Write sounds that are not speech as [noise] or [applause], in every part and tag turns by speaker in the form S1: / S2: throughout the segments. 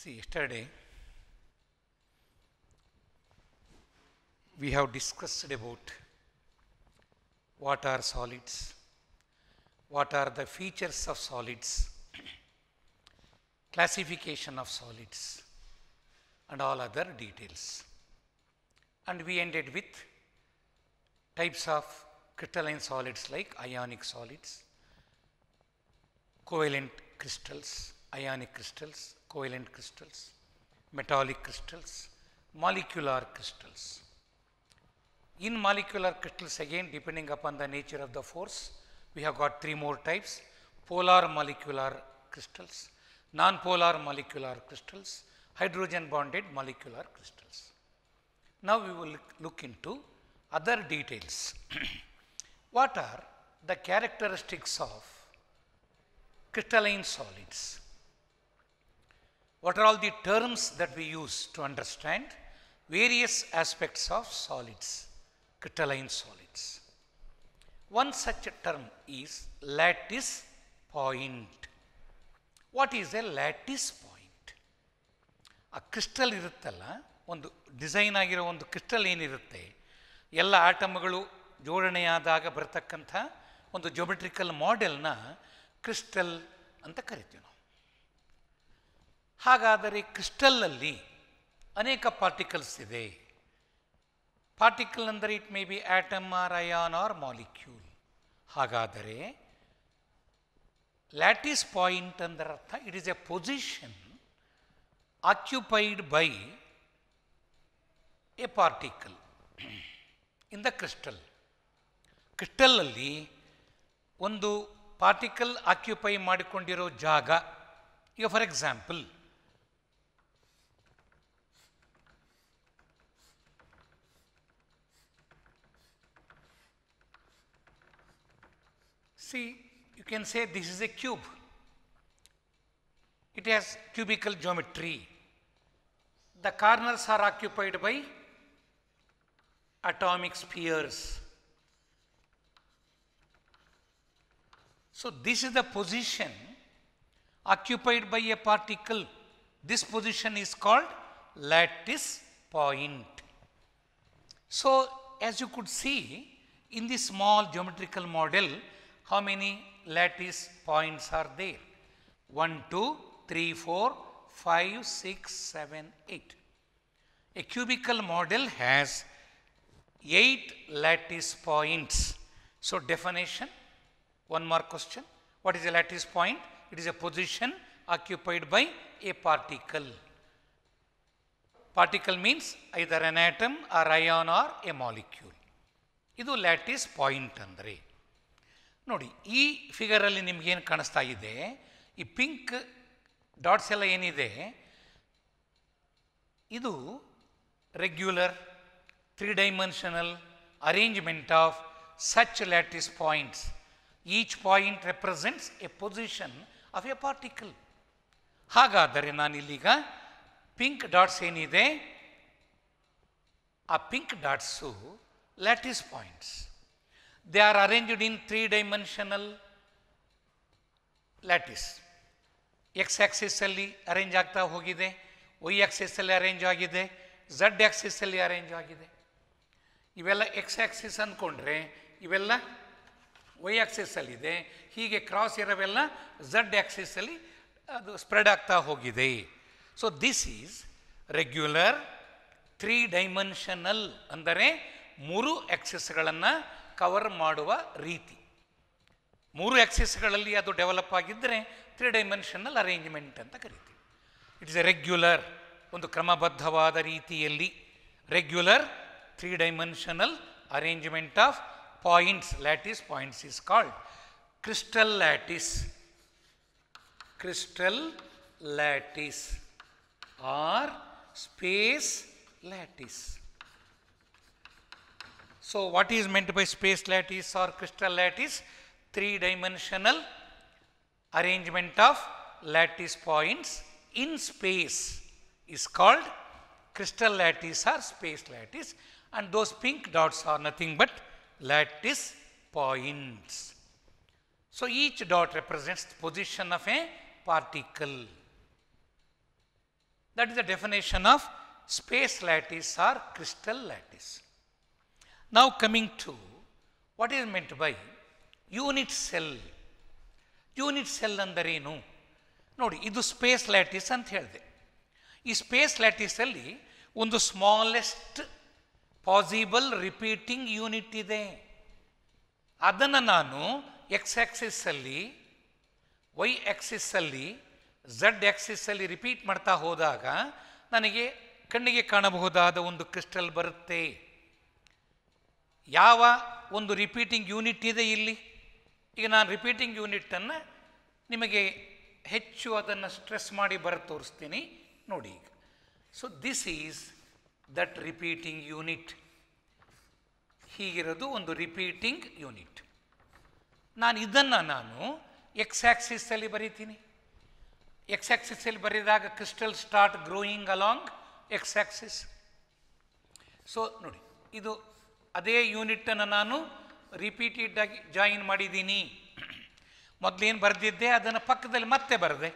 S1: See, yesterday we have discussed about what are solids, what are the features of solids, classification of solids and all other details. And we ended with types of crystalline solids like ionic solids, covalent crystals, ionic crystals, covalent crystals, metallic crystals, molecular crystals. In molecular crystals again depending upon the nature of the force, we have got three more types, polar molecular crystals, non-polar molecular crystals, hydrogen bonded molecular crystals. Now we will look into other details. [clears throat] what are the characteristics of crystalline solids? what are all the terms that we use to understand various aspects of solids, crystalline solids. One such term is lattice point. What is a lattice point? A crystal is irutthala, on the design agira on the crystal in irutthe, yalla atamagalu jodanayadaga bharthakkantha, on the geometrical model na crystal anta karithyuna. ಹಾಗಾದರೆ ಕ್ರಿಸ್ಟಲ್ನಲ್ಲಿ ಅನೇಕ particles ಇದೆ particle ಅಂದರೆ it may be atom or ion or molecule ಹಾಗಾದರೆ lattice point ಅಂದರೆ ಅರ್ಥ it is a position occupied by a particle in the crystal ಕ್ರಿಸ್ಟಲ್ನಲ್ಲಿ ಒಂದು particle occupy ಮಾಡಿಕೊಂಡಿರೋ ಜಾಗ ಈಗ for example See, you can say this is a cube. It has cubical geometry. The corners are occupied by atomic spheres. So this is the position occupied by a particle. This position is called lattice point. So as you could see in this small geometrical model, how many lattice points are there? 1, 2, 3, 4, 5, 6, 7, 8. A cubical model has 8 lattice points. So definition, one more question. What is a lattice point? It is a position occupied by a particle. Particle means either an atom or ion or a molecule. is lattice point ಅಂದರೆ ನೋಡಿ ಈ ಫಿಗರಲ್ಲಿ ನಿಮಗೇನು ಕಾಣಿಸ್ತಾ ಇದೆ ಈ pink dots ಎಲ್ಲ ಏನಿದೆ ಇದು regular three dimensional arrangement of such lattice points each point represents a position of a particle ಹಾಗಾದರೆ ನಾನಿಲ್ಲೀಗ ಪಿಂಕ್ ಡಾಟ್ಸ್ ಏನಿದೆ ಆ pink dots lattice points they are arranged in three dimensional lattice X ಆ್ಯಕ್ಸಿಸಲ್ಲಿ arrange ಆಗ್ತಾ ಹೋಗಿದೆ Y ಆ್ಯಕ್ಸಿಸಲ್ಲಿ arrange ಆಗಿದೆ Z ಆ್ಯಕ್ಸಿಸಲ್ಲಿ ಅರೇಂಜ್ ಆಗಿದೆ ಇವೆಲ್ಲ ಎಕ್ಸ್ ಆ್ಯಕ್ಸಿಸ್ ಅಂದ್ಕೊಂಡ್ರೆ ಇವೆಲ್ಲ ವೈ ಆ್ಯಕ್ಸಿಸಲ್ಲಿದೆ ಹೀಗೆ ಕ್ರಾಸ್ ಇರೋವೆಲ್ಲ ಝಡ್ ಆ್ಯಕ್ಸಿಸಲ್ಲಿ ಅದು ಸ್ಪ್ರೆಡ್ ಆಗ್ತಾ ಹೋಗಿದೆ so this is regular three dimensional ಅಂದರೆ ಮೂರು ಆ್ಯಕ್ಸಿಸ್ಗಳನ್ನು ಕವರ್ ಮಾಡುವ ರೀತಿ ಮೂರು ಆಕ್ಸಿಸ್ಗಳಲ್ಲಿ ಅದು ಡೆವಲಪ್ ಆಗಿದ್ದರೆ ತ್ರೀ ಡೈಮೆನ್ಷನಲ್ ಅರೇಂಜ್ಮೆಂಟ್ ಅಂತ ಕರಿತೀವಿ ಇಸ್ ಎ ರೆಗ್ಯುಲರ್ ಒಂದು ಕ್ರಮಬದ್ಧವಾದ ರೀತಿಯಲ್ಲಿ regular three dimensional arrangement of points lattice points is called crystal lattice crystal lattice or space lattice So what is meant by space lattice or crystal lattice? Three dimensional arrangement of lattice points in space is called crystal lattice or space lattice and those pink dots are nothing but lattice points. So each dot represents the position of a particle. That is the definition of space lattice or crystal lattice. Now coming to what is meant by unit cell unit cell ಏನು ನೋಡಿ ಇದು space lattice ಅಂತ ಹೇಳಿದೆ ಈ space ಲ್ಯಾಟಿಸಲ್ಲಿ ಒಂದು smallest possible repeating unit ಇದೆ ಅದನ್ನು ನಾನು ಎಕ್ಸ್ ಆ್ಯಕ್ಸಿಸ್ಸಲ್ಲಿ ವೈ ಆ್ಯಕ್ಸಿಸ್ಸಲ್ಲಿ ಝಡ್ ಆ್ಯಕ್ಸಿಸ್ಸಲ್ಲಿ ರಿಪೀಟ್ ಮಾಡ್ತಾ ಹೋದಾಗ ನನಗೆ ಕಣ್ಣಿಗೆ ಕಾಣಬಹುದಾದ ಒಂದು ಕ್ರಿಸ್ಟಲ್ ಬರುತ್ತೆ ಯಾವ ಒಂದು ರಿಪೀಟಿಂಗ್ ಯೂನಿಟ್ ಇದೆ ಇಲ್ಲಿ ಈಗ ನಾನು ರಿಪೀಟಿಂಗ್ ಯೂನಿಟನ್ನು ನಿಮಗೆ ಹೆಚ್ಚು ಅದನ್ನು ಸ್ಟ್ರೆಸ್ ಮಾಡಿ ಬರ ತೋರಿಸ್ತೀನಿ ನೋಡಿ ಈಗ so this is that repeating unit ಹೀಗಿರೋದು ಒಂದು ರಿಪೀಟಿಂಗ್ ಯೂನಿಟ್ ನಾನು ಇದನ್ನು ನಾನು ಎಕ್ಸ್ ಆಕ್ಸಿಸಲ್ಲಿ ಬರಿತೀನಿ ಎಕ್ಸ್ ಆಕ್ಸಿಸಲ್ಲಿ ಬರೆದಾಗ crystal start growing along X axis so ನೋಡಿ ಇದು ಅದೇ ಯೂನಿಟನ್ನು ನಾನು ರಿಪೀಟೆಡ್ ಆಗಿ ಜಾಯಿನ್ ಮಾಡಿದ್ದೀನಿ ಮೊದಲೇನು ಬರೆದಿದ್ದೆ ಅದನ್ನು ಪಕ್ಕದಲ್ಲಿ ಮತ್ತೆ ಬರೆದೆ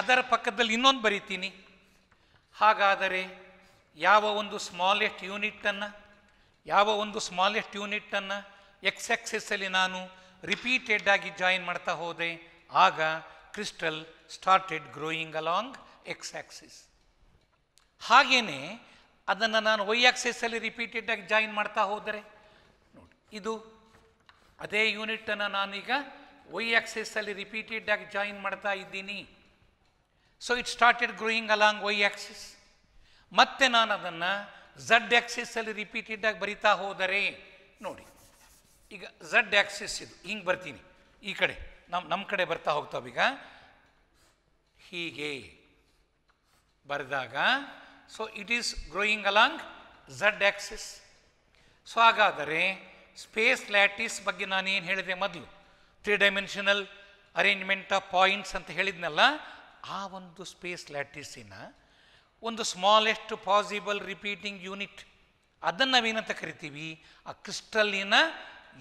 S1: ಅದರ ಪಕ್ಕದಲ್ಲಿ ಇನ್ನೊಂದು ಬರಿತೀನಿ ಹಾಗಾದರೆ ಯಾವ ಒಂದು ಸ್ಮಾಲೆಸ್ಟ್ ಯೂನಿಟನ್ನು ಯಾವ ಒಂದು ಸ್ಮಾಲೆಸ್ಟ್ ಯೂನಿಟನ್ನು ಎಕ್ಸ್ ಎಕ್ಸಸ್ಸಲ್ಲಿ ನಾನು ರಿಪೀಟೆಡ್ ಆಗಿ ಜಾಯಿನ್ ಮಾಡ್ತಾ ಹೋದೆ ಆಗ crystal started growing along X axis ಹಾಗೆಯೇ ಅದನ್ನು ನಾನು ವೈ ರಿಪೀಟೆಡ್ ರಿಪೀಟೆಡಾಗಿ ಜಾಯಿನ್ ಮಾಡ್ತಾ ಹೋದರೆ ನೋಡಿ ಇದು ಅದೇ ಯೂನಿಟನ್ನು ನಾನೀಗ ವೈ ರಿಪೀಟೆಡ್ ಆಗಿ ಜಾಯಿನ್ ಮಾಡ್ತಾ ಇದ್ದೀನಿ so it started growing along Y axis ಮತ್ತೆ ನಾನು ಅದನ್ನು ಝಡ್ ರಿಪೀಟೆಡ್ ಆಗಿ ಬರಿತಾ ಹೋದರೆ ನೋಡಿ ಈಗ ಝಡ್ ಆಕ್ಸಿಸ್ ಇದು ಹಿಂಗೆ ಬರ್ತೀನಿ ಈ ಕಡೆ ನಮ್ಮ ನಮ್ಮ ಕಡೆ ಬರ್ತಾ ಹೋಗ್ತಾವೀಗ ಹೀಗೆ ಬರೆದಾಗ so it is growing along Z axis so ಹಾಗಾದರೆ ಸ್ಪೇಸ್ ಲ್ಯಾಟಿಸ್ ಬಗ್ಗೆ ನಾನೇನು ಹೇಳಿದೆ ಮೊದಲು three dimensional arrangement of points ಅಂತ ಹೇಳಿದ್ನಲ್ಲ ಆ ಒಂದು ಸ್ಪೇಸ್ ಲ್ಯಾಟಿಸಿನ ಒಂದು ಸ್ಮಾಲೆಸ್ಟ್ ಪಾಸಿಬಲ್ ರಿಪೀಟಿಂಗ್ ಯೂನಿಟ್ ಅದನ್ನು ನಾವೇನಂತ ಕರಿತೀವಿ ಆ ಕ್ರಿಸ್ಟಲ್ಲಿನ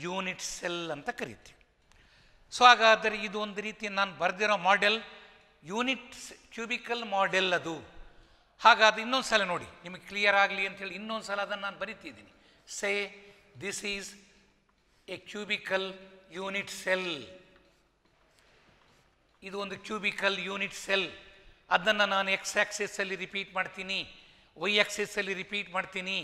S1: ಯೂನಿಟ್ ಸೆಲ್ ಅಂತ ಕರಿತೀವಿ ಸೊ ಹಾಗಾದರೆ ಇದು ಒಂದು ರೀತಿ ನಾನು ಬರೆದಿರೋ ಮಾಡೆಲ್ ಯೂನಿಟ್ ಕ್ಯೂಬಿಕಲ್ ಮಾಡೆಲ್ ಅದು ಹಾಗಾದ್ರೆ ಇನ್ನೊಂದು ಸಲ ನೋಡಿ ನಿಮಗೆ ಕ್ಲಿಯರ್ ಆಗಲಿ ಹೇಳಿ ಇನ್ನೊಂದು ಸಲ ಅದನ್ನು ನಾನು ಬರಿತಿದ್ದೀನಿ say this is a cubical unit cell ಇದು ಒಂದು ಕ್ಯೂಬಿಕಲ್ ಯೂನಿಟ್ ಸೆಲ್ ಅದನ್ನು ನಾನು ಎಕ್ಸ್ ಅಲ್ಲಿ ರಿಪೀಟ್ ಮಾಡ್ತೀನಿ ವೈ ಅಲ್ಲಿ ರಿಪೀಟ್ ಮಾಡ್ತೀನಿ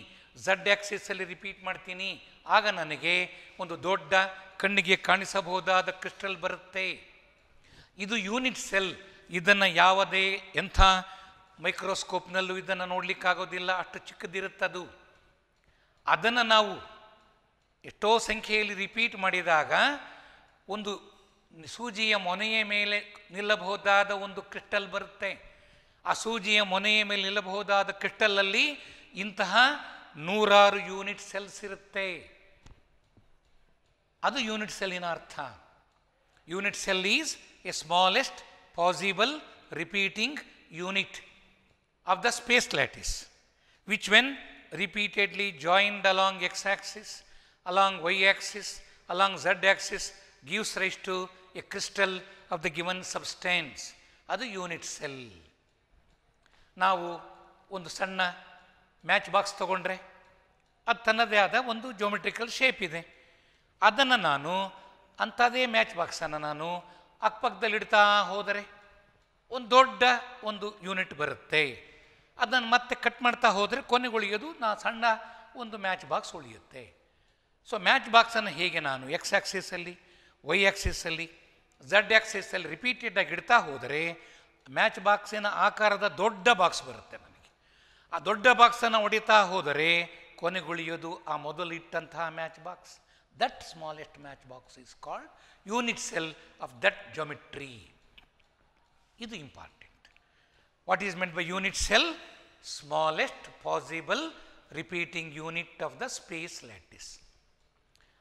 S1: ಝಡ್ ಅಲ್ಲಿ ರಿಪೀಟ್ ಮಾಡ್ತೀನಿ ಆಗ ನನಗೆ ಒಂದು ದೊಡ್ಡ ಕಣ್ಣಿಗೆ ಕಾಣಿಸಬಹುದಾದ ಕ್ರಿಸ್ಟಲ್ ಬರುತ್ತೆ ಇದು ಯೂನಿಟ್ ಸೆಲ್ ಇದನ್ನು ಯಾವುದೇ ಎಂಥ ಮೈಕ್ರೋಸ್ಕೋಪ್ನಲ್ಲೂ ಇದನ್ನು ನೋಡಲಿಕ್ಕಾಗೋದಿಲ್ಲ ಅಷ್ಟು ಚಿಕ್ಕದಿರುತ್ತದು ಅದನ್ನು ನಾವು ಎಷ್ಟೋ ಸಂಖ್ಯೆಯಲ್ಲಿ ರಿಪೀಟ್ ಮಾಡಿದಾಗ ಒಂದು ಸೂಜಿಯ ಮೊನೆಯ ಮೇಲೆ ನಿಲ್ಲಬಹುದಾದ ಒಂದು ಕ್ರಿಸ್ಟಲ್ ಬರುತ್ತೆ ಆ ಸೂಜಿಯ ಮೊನೆಯ ಮೇಲೆ ನಿಲ್ಲಬಹುದಾದ ಕ್ರಿಸ್ಟಲಲ್ಲಿ ಇಂತಹ ನೂರಾರು ಯೂನಿಟ್ ಸೆಲ್ಸ್ ಇರುತ್ತೆ ಅದು ಯೂನಿಟ್ ಸೆಲ್ಲಿನ ಅರ್ಥ unit cell is a smallest possible repeating unit of the space lattice, which when repeatedly joined along x-axis, along y-axis, along z-axis gives rise to a crystal of the given substance, ಅದು unit cell. ನಾವು ಒಂದು ಸಣ್ಣ match box ತಗೊಂಡ್ರೆ ಅದು ತನ್ನದೇ ಆದ ಒಂದು ಜೋಮೆಟ್ರಿಕಲ್ shape ಇದೆ ಅದನ್ನು ನಾನು ಅಂಥದೇ ಮ್ಯಾಚ್ ಬಾಕ್ಸನ್ನು ನಾನು ಅಕ್ಕಪಕ್ಕದಲ್ಲಿ ಇಡ್ತಾ ಹೋದರೆ ಒಂದು ದೊಡ್ಡ ಒಂದು ಯೂನಿಟ್ ಬರುತ್ತೆ ಅದನ್ನು ಮತ್ತೆ ಕಟ್ ಮಾಡ್ತಾ ಹೋದರೆ ಕೊನೆಗೊಳಿಯೋದು ನಾ ಸಣ್ಣ ಒಂದು ಮ್ಯಾಚ್ ಬಾಕ್ಸ್ ಉಳಿಯುತ್ತೆ ಸೊ ಮ್ಯಾಚ್ ಬಾಕ್ಸನ್ನು ಹೇಗೆ ನಾನು ಎಕ್ಸ್ ಆ್ಯಕ್ಸಿಸಲ್ಲಿ ವೈ ಆ್ಯಕ್ಸಿಸಲ್ಲಿ ಝಡ್ ಆ್ಯಕ್ಸಿಸಲ್ಲಿ ರಿಪೀಟೆಡಾಗಿ ಇಡ್ತಾ ಹೋದರೆ ಮ್ಯಾಚ್ ಬಾಕ್ಸಿನ ಆಕಾರದ ದೊಡ್ಡ ಬಾಕ್ಸ್ ಬರುತ್ತೆ ನನಗೆ ಆ ದೊಡ್ಡ ಬಾಕ್ಸನ್ನು ಹೊಡಿತಾ ಹೋದರೆ ಕೊನೆಗೊಳಿಯೋದು ಆ ಇಟ್ಟಂತಹ match box that smallest match box is called unit cell of that geometry ಇದು important what is meant by unit cell smallest possible repeating unit of the space lattice.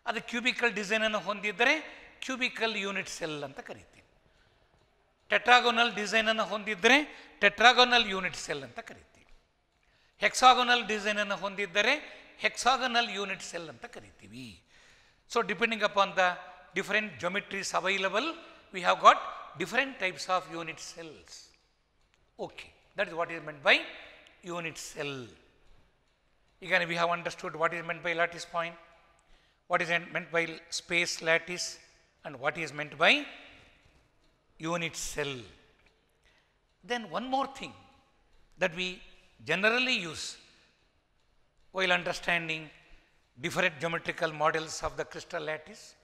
S1: That is cubical design and hondi dare cubical unit cell and the karithin. Tetragonal design and hondi dare tetragonal unit cell and the karithin. Hexagonal design and hondi dare hexagonal unit cell and the karithin. So, depending upon the different geometries available, we have got different types of unit cells. Okay, that is what is meant by unit cell. Again, we have understood what is meant by lattice point, what is meant by space lattice, and what is meant by unit cell. Then one more thing that we generally use while understanding different geometrical models of the crystal lattice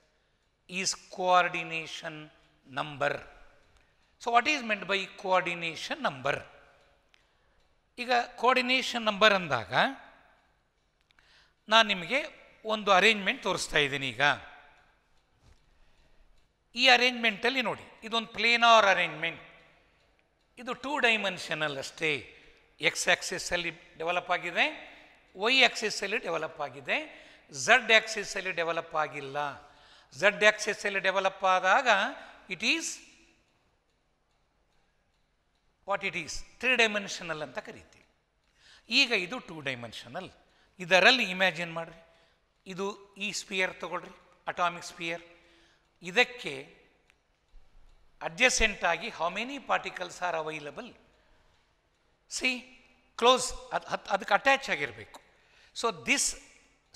S1: is coordination number. So, what is meant by coordination number? ಈಗ coordination number ಅಂದಾಗ ನಾನು ನಿಮಗೆ ಒಂದು arrangement ತೋರಿಸ್ತಾ ಇದ್ದೀನಿ ಈಗ ಈ ಅರೇಂಜ್ಮೆಂಟಲ್ಲಿ ನೋಡಿ ಇದೊಂದು ಪ್ಲೇನಾರ್ ಅರೇಂಜ್ಮೆಂಟ್ ಇದು ಟೂ ಡೈಮೆನ್ಷನಲ್ ಅಷ್ಟೇ ಎಕ್ಸ್ ಆ್ಯಕ್ಸಿಸಲ್ಲಿ ಡೆವಲಪ್ ಆಗಿದೆ ವೈ ಆ್ಯಕ್ಸಿಸಲ್ಲಿ ಡೆವಲಪ್ ಆಗಿದೆ ಝಡ್ ಆ್ಯಕ್ಸಿಸಲ್ಲಿ ಡೆವಲಪ್ ಆಗಿಲ್ಲ ಝಡ್ ಆ್ಯಕ್ಸಿಸಲ್ಲಿ ಡೆವಲಪ್ ಆದಾಗ it is what it is three dimensional ಅಂತ ಕರಿತೀವಿ ಈಗ ಇದು ಟೂ ಡೈಮೆನ್ಷನಲ್ ಇದರಲ್ಲಿ ಇಮ್ಯಾಜಿನ್ ಮಾಡಿರಿ ಇದು ಈ ಸ್ಪಿಯರ್ ತಗೊಳ್ರಿ ಅಟಾಮಿಕ್ ಸ್ಪಿಯರ್ ಇದಕ್ಕೆ ಅಡ್ಜಸೆಂಟ್ ಆಗಿ how many particles are available see close ಅದು ಹತ್ತು ಅದಕ್ಕೆ ಅಟ್ಯಾಚ್ ಆಗಿರಬೇಕು so this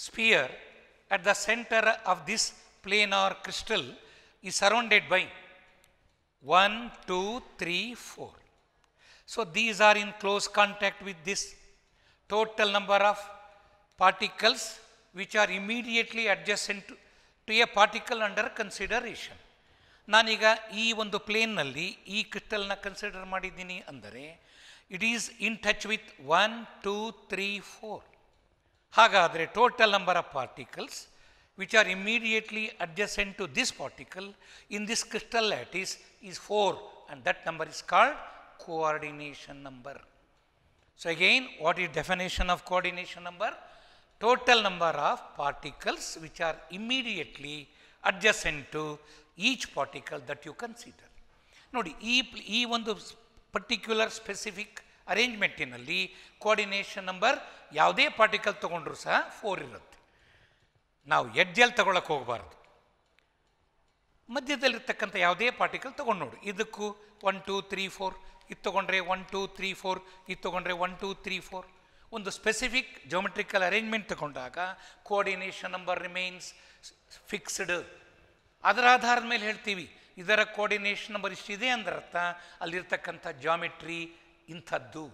S1: sphere at the centre of this plane or crystal is surrounded by one two three four so these are in close contact with this total number of particles which are immediately adjacent to, a particle under consideration. Naniga even on the plane nulli, E crystal na consider madidini andare, it is in touch with 1, 2, 3, 4. Hagadre, total number of particles which are immediately adjacent to this particle in this crystal lattice is 4 and that number is called coordination number. So again, what is definition of coordination number? Total number of particles which are immediately adjacent to each particle that you consider. ನೋಡಿ ಈ particular specific arrangement specific ಅರೇಂಜ್ಮೆಂಟಿನಲ್ಲಿ coordination number ಯಾವುದೇ particle ತೊಗೊಂಡ್ರೂ ಸಹ four ಇರುತ್ತೆ ನಾವು ಎಡ್ಜಲ್ಲಿ ತಗೊಳಕ್ಕೆ ಹೋಗಬಾರ್ದು ಮಧ್ಯದಲ್ಲಿರ್ತಕ್ಕಂಥ ಯಾವುದೇ ಪಾರ್ಟಿಕಲ್ ತೊಗೊಂಡು ನೋಡಿ ಇದಕ್ಕೂ ಒನ್ ಟೂ ತ್ರೀ ಫೋರ್ ಇದು ತೊಗೊಂಡ್ರೆ ಒನ್ ಟೂ ತ್ರೀ ಫೋರ್ ಇದು ತೊಗೊಂಡ್ರೆ ಒನ್ ಟೂ ತ್ರೀ ಫೋರ್ ಒಂದು ಸ್ಪೆಸಿಫಿಕ್ ಜೋಮೆಟ್ರಿಕಲ್ ಅರೇಂಜ್ಮೆಂಟ್ ತಗೊಂಡಾಗ ಕೋಆರ್ಡಿನೇಷನ್ ನಂಬರ್ ರಿಮೈನ್ಸ್ ಫಿಕ್ಸ್ಡ್ ಅದರ ಆಧಾರದ ಮೇಲೆ ಹೇಳ್ತೀವಿ ಇದರ ಕೋಆರ್ಡಿನೇಷನ್ ನಂಬರ್ ಇಷ್ಟಿದೆ ಅರ್ಥ ಅಲ್ಲಿರ್ತಕ್ಕಂಥ ಜಾಮೆಟ್ರಿ ಇಂಥದ್ದು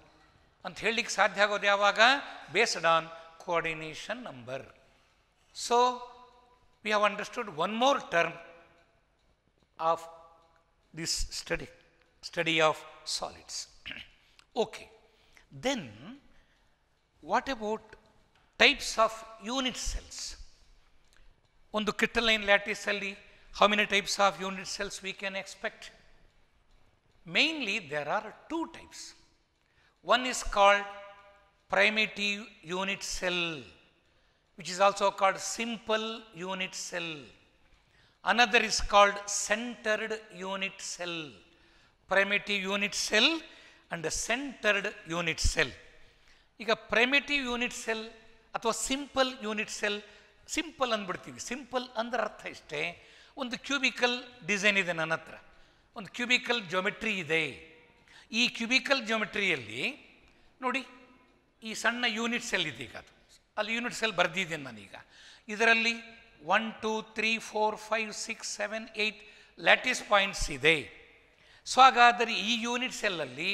S1: ಅಂತ ಹೇಳಲಿಕ್ಕೆ ಸಾಧ್ಯ ಆಗೋದು ಯಾವಾಗ based on coordination number so we have understood one more term of this study study of solids. [clears throat] okay. Then what about types of unit cells? the crystalline lattice cell, how many types of unit cells we can expect? Mainly, there are two types. One is called primitive unit cell which is also called simple unit cell. Another is called centered unit cell. Primitive unit cell and centred unit cell ಈಗ primitive unit cell ಅಥವಾ simple unit cell simple ಅಂದ್ಬಿಡ್ತೀವಿ simple ಅಂದ್ರೆ ಅರ್ಥ ಇಷ್ಟೇ ಒಂದು cubical design ಇದೆ ನನ್ನ ಹತ್ರ ಒಂದು ಕ್ಯೂಬಿಕಲ್ ಜೊಮೆಟ್ರಿ ಇದೆ ಈ ಕ್ಯೂಬಿಕಲ್ ಜೊಮೆಟ್ರಿಯಲ್ಲಿ ನೋಡಿ ಈ ಸಣ್ಣ ಯೂನಿಟ್ ಸೆಲ್ ಇದೆ ಈಗ ಅದು ಅಲ್ಲಿ ಯೂನಿಟ್ ಸೆಲ್ ಬರೆದಿದ್ದೇನೆ ನಾನೀಗ ಇದರಲ್ಲಿ one two three four five six seven eight lattice points ಇದೆ ಸೊ ಹಾಗಾದರೆ ಈ ಯೂನಿಟ್ ಸೆಲ್ಲಲ್ಲಿ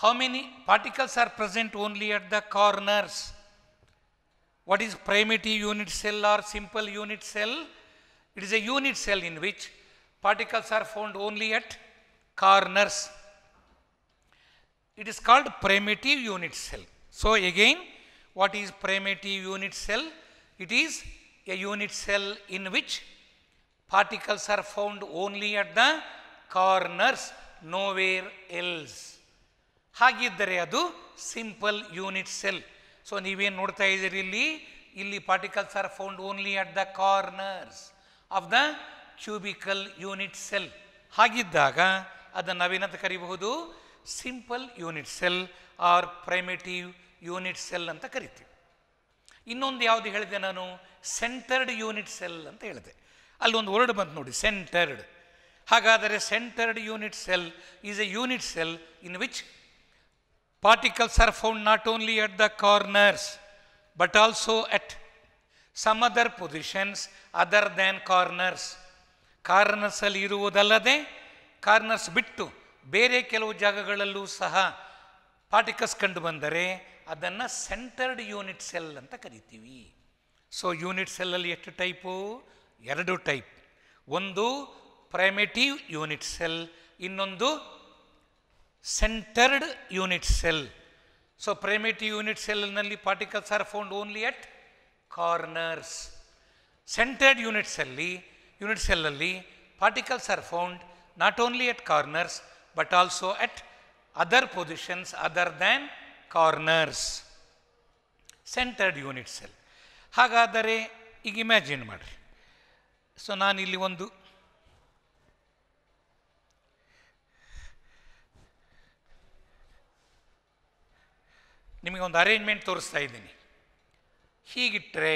S1: how many particles are present only at the corners what is primitive unit cell or simple unit cell it is a unit cell in which particles are found only at corners it is called primitive unit cell so again what is primitive unit cell it is a unit cell in which particles are found only at the corners nowhere else ಹಾಗಿದ್ದರೆ ಅದು simple unit cell so ನೀವೇನು ನೋಡ್ತಾ ಇದ್ದೀರಿ ಇಲ್ಲಿ ಇಲ್ಲಿ particles are found only at the corners of the cubical unit cell ಹಾಗಿದ್ದಾಗ ಅದನ್ನು ನಾವೇನಂತ ಕರಿಬಹುದು simple unit cell or primitive unit cell ಅಂತ ಕರಿತೀವಿ ಇನ್ನೊಂದು ಯಾವುದು ಹೇಳಿದೆ ನಾನು ಸೆಂಟರ್ಡ್ ಯೂನಿಟ್ ಸೆಲ್ ಅಂತ ಹೇಳಿದೆ ಅಲ್ಲಿ ಒಂದು ವರ್ಡ್ ಬಂತು ನೋಡಿ ಸೆಂಟರ್ಡ್ ಹಾಗಾದರೆ centred unit cell is a unit cell in which particles found not only at the corners but also at some other positions other other corners corners ಕಾರ್ನರ್ಸಲ್ಲಿ ಇರುವುದಲ್ಲದೆ corners ಬಿಟ್ಟು ಬೇರೆ ಕೆಲವು ಜಾಗಗಳಲ್ಲೂ ಸಹ ಪಾರ್ಟಿಕಲ್ಸ್ ಕಂಡು ಬಂದರೆ ಅದನ್ನು ಸೆಂಟರ್ಡ್ ಯೂನಿಟ್ ಸೆಲ್ ಅಂತ ಕರಿತೀವಿ ಸೊ ಯೂನಿಟ್ ಸೆಲ್ಲಲ್ಲಿ ಎಷ್ಟು ಟೈಪು ಎರಡು ಟೈಪ್ ಒಂದು ಪ್ರೈಮೇಟಿವ್ ಯೂನಿಟ್ ಸೆಲ್ ಇನ್ನೊಂದು centred unit cell so primitive unit ಸೆಲ್ನಲ್ಲಿ particles are found only at corners centred unit ಸೆಲ್ಲಿ ಯೂನಿಟ್ ಸೆಲ್ಲಲ್ಲಿ particles are found not only at corners but also at other positions other than corners centred unit cell ಹಾಗಾದರೆ ಈಗ imagine ಮಾಡಿರಿ so ನಾನಿಲ್ಲಿ ಒಂದು ನಿಮಗೆ ಒಂದು ಅರೇಂಜ್ಮೆಂಟ್ ತೋರಿಸ್ತಾ ಇದ್ದೀನಿ ಹೀಗಿಟ್ಟರೆ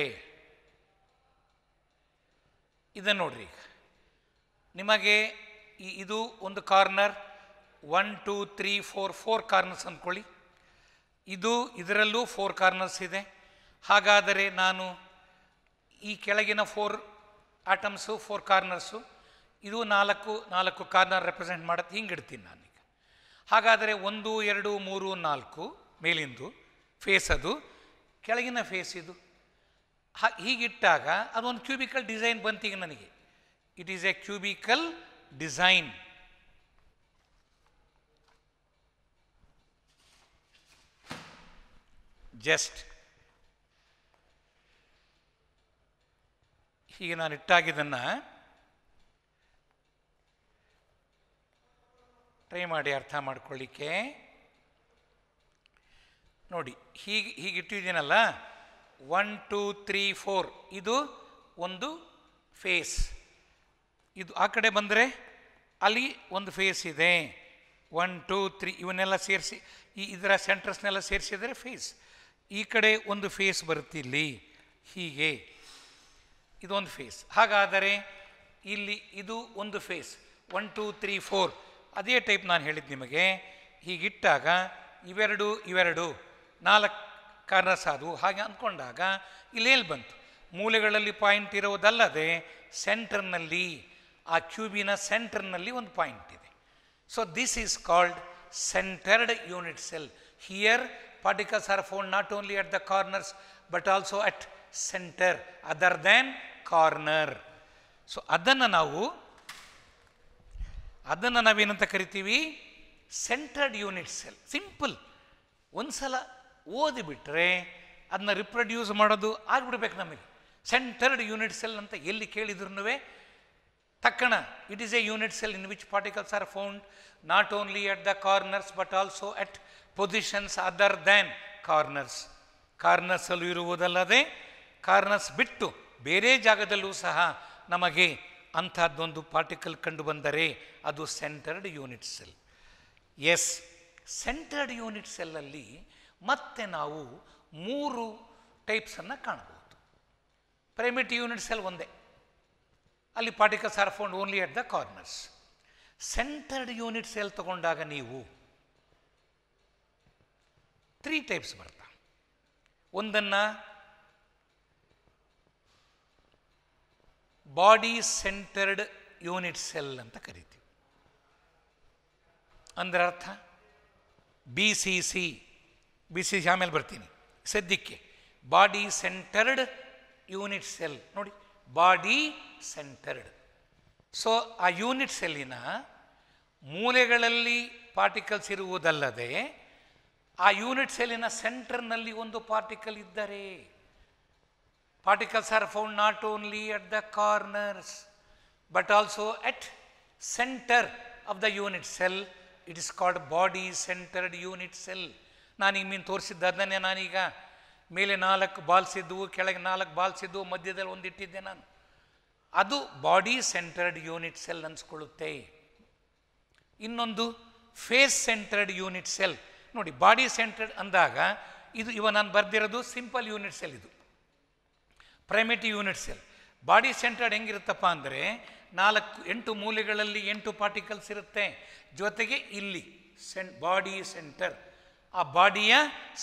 S1: ಇದನ್ನು ನೋಡ್ರಿ ನಿಮಗೆ ಇದು ಒಂದು corner one two three four four corners ಅಂದ್ಕೊಳ್ಳಿ ಇದು ಇದರಲ್ಲೂ ಫೋರ್ ಕಾರ್ನರ್ಸ್ ಇದೆ ಹಾಗಾದರೆ ನಾನು ಈ ಕೆಳಗಿನ ಫೋರ್ ಆಟಮ್ಸು ಫೋರ್ ಕಾರ್ನರ್ಸು ಇದು ನಾಲ್ಕು ನಾಲ್ಕು ಕಾರ್ನರ್ ರೆಪ್ರೆಸೆಂಟ್ ಮಾಡೋದು ಹಿಂಗೆ ಇಡ್ತೀನಿ ನಾನೀಗ ಹಾಗಾದರೆ ಒಂದು ಎರಡು ಮೂರು ನಾಲ್ಕು ಮೇಲಿಂದು ಫೇಸ್ ಅದು ಕೆಳಗಿನ ಫೇಸ್ ಇದು ಹಾ ಹೀಗಿಟ್ಟಾಗ ಅದೊಂದು ಕ್ಯೂಬಿಕಲ್ ಡಿಸೈನ್ ಬಂತೀಗ ನನಗೆ it is a cubical design just ಹೀಗೆ ನಾನು ಇಟ್ಟಾಗಿದ್ದನ್ನು ಟ್ರೈ ಮಾಡಿ ಅರ್ಥ ಮಾಡ್ಕೊಳ್ಳಿಕ್ಕೆ ನೋಡಿ ಹೀಗೆ ಹೀಗೆ ಇಟ್ಟಿದ್ದೀನಲ್ಲ ಒನ್ ಟೂ ತ್ರೀ ಫೋರ್ ಇದು ಒಂದು ಫೇಸ್ ಇದು ಆ ಕಡೆ ಬಂದರೆ ಅಲ್ಲಿ ಒಂದು ಫೇಸ್ ಇದೆ ಒನ್ ಟೂ ತ್ರೀ ಇವನ್ನೆಲ್ಲ ಸೇರಿಸಿ ಈ ಇದರ ಸೆಂಟ್ರಸ್ನೆಲ್ಲ ಸೇರಿಸಿದರೆ ಫೇಸ್ ಈ ಕಡೆ ಒಂದು ಫೇಸ್ ಬರುತ್ತಿಲ್ಲಿ ಇಲ್ಲಿ ಹೀಗೆ ಇದೊಂದು ಫೇಸ್ ಹಾಗಾದರೆ ಇಲ್ಲಿ ಇದು ಒಂದು face one two three four ಅದೇ ಟೈಪ್ ನಾನು ಹೇಳಿದ್ದು ನಿಮಗೆ ಹೀಗಿಟ್ಟಾಗ ಇವೆರಡು ಇವೆರಡು ನಾಲ್ಕು ಕಾರಣ ಸಾಧು ಹಾಗೆ ಅಂದ್ಕೊಂಡಾಗ ಇಲ್ಲೇಲಿ ಬಂತು ಮೂಲೆಗಳಲ್ಲಿ ಪಾಯಿಂಟ್ ಇರೋದಲ್ಲದೆ ಸೆಂಟರ್ನಲ್ಲಿ ಆ ಕ್ಯೂಬಿನ ಸೆಂಟರ್ನಲ್ಲಿ ಒಂದು ಪಾಯಿಂಟ್ ಇದೆ so this is called centred unit cell here particles are found not only at the corners but also at centre other than corner so ಅದನ್ನು ನಾವು ಅದನ್ನು ನಾವೇನಂತ ಕರಿತೀವಿ ಸೆಂಟರ್ಡ್ ಯೂನಿಟ್ ಸೆಲ್ ಸಿಂಪಲ್ ಒಂದು ಸಲ ಓದಿಬಿಟ್ರೆ ಅದನ್ನ ರಿಪ್ರೊಡ್ಯೂಸ್ ಮಾಡೋದು ಆಗಿಬಿಡ್ಬೇಕು ನಮಗೆ ಸೆಂಟರ್ಡ್ ಯೂನಿಟ್ ಸೆಲ್ ಅಂತ ಎಲ್ಲಿ ಕೇಳಿದ್ರು ತಕ್ಕಣ it is a unit cell in which particles are found not only at the corners but also at positions other than corners ಕಾರ್ನರ್ಸಲ್ಲೂ ಇರುವುದಲ್ಲದೆ ಕಾರ್ನರ್ಸ್ ಬಿಟ್ಟು ಬೇರೆ ಜಾಗದಲ್ಲೂ ಸಹ ನಮಗೆ ಅಂಥದ್ದೊಂದು ಪಾರ್ಟಿಕಲ್ ಕಂಡು ಬಂದರೆ ಅದು centred unit cell as centred unit ಸೆಲ್ಲಲ್ಲಿ ಮತ್ತೆ ನಾವು ಮೂರು ಟೈಪ್ಸನ್ನು ಕಾಣಬಹುದು ಪ್ರೈಮಿಟ್ ಯೂನಿಟ್ ಸೆಲ್ ಒಂದೇ ಅಲ್ಲಿ particles are found only at the corners centred unit cell ತಗೊಂಡಾಗ ನೀವು ತ್ರೀ ಟೈಪ್ಸ್ ಬರ್ತಾ ಒಂದನ್ನು ಬಾಡಿ ಸೆಂಟರ್ಡ್ ಯೂನಿಟ್ ಸೆಲ್ ಅಂತ ಕರಿತೀವಿ ಅಂದ್ರೆ ಅರ್ಥ B C C B C C ಆಮೇಲೆ ಬರ್ತೀನಿ ಸದ್ಯಕ್ಕೆ ಬಾಡಿ ಸೆಂಟರ್ಡ್ ಯೂನಿಟ್ ಸೆಲ್ ನೋಡಿ ಬಾಡಿ ಸೆಂಟರ್ಡ್ ಸೊ ಆ ಯೂನಿಟ್ ಸೆಲ್ಲಿನ ಮೂಲೆಗಳಲ್ಲಿ ಪಾರ್ಟಿಕಲ್ಸ್ ಇರುವುದಲ್ಲದೆ ಆ ಯೂನಿಟ್ ಸೆಲ್ಲಿನ ಸೆಂಟರ್ನಲ್ಲಿ ಒಂದು ಪಾರ್ಟಿಕಲ್ ಇದ್ದರೆ particles are found not only at the corners but also at center of the unit cell it is called body centered unit cell ನಾನು ಈಗ ಮೀನು ತೋರಿಸಿದ್ದು ಅದನ್ನೇ ನಾನೀಗ ಮೇಲೆ ನಾಲ್ಕು ಬಾಲ್ಸ್ ಇದ್ದವು ಕೆಳಗೆ ನಾಲ್ಕು ಬಾಲ್ಸ್ ಇದ್ದವು ಮಧ್ಯದಲ್ಲಿ ಒಂದಿಟ್ಟಿದ್ದೆ ನಾನು ಅದು ಬಾಡಿ ಸೆಂಟರ್ಡ್ ಯೂನಿಟ್ ಸೆಲ್ ಅನ್ಸ್ಕೊಳ್ಳುತ್ತೆ ಇನ್ನೊಂದು ಫೇಸ್ ಸೆಂಟರ್ಡ್ ಯೂನಿಟ್ ಸೆಲ್ ನೋಡಿ ಬಾಡಿ ಸೆಂಟರ್ಡ್ ಅಂದಾಗ ಇದು ಇವ ನಾನು ಬರೆದಿರೋದು ಸಿಂಪಲ್ ಯೂನಿಟ್ ಸೆಲ್ ಇದು ಪ್ರೈಮೇಟಿ ಯೂನಿಟ್ ಬಾಡಿ ಸೆಂಟರ್ಡ್ ಹೆಂಗಿರುತ್ತಪ್ಪ ಅಂದರೆ ನಾಲ್ಕು ಎಂಟು ಮೂಲೆಗಳಲ್ಲಿ ಎಂಟು ಪಾರ್ಟಿಕಲ್ಸ್ ಇರುತ್ತೆ ಜೊತೆಗೆ ಇಲ್ಲಿ ಸೆನ್ ಬಾಡಿ ಸೆಂಟರ್ ಆ ಬಾಡಿಯ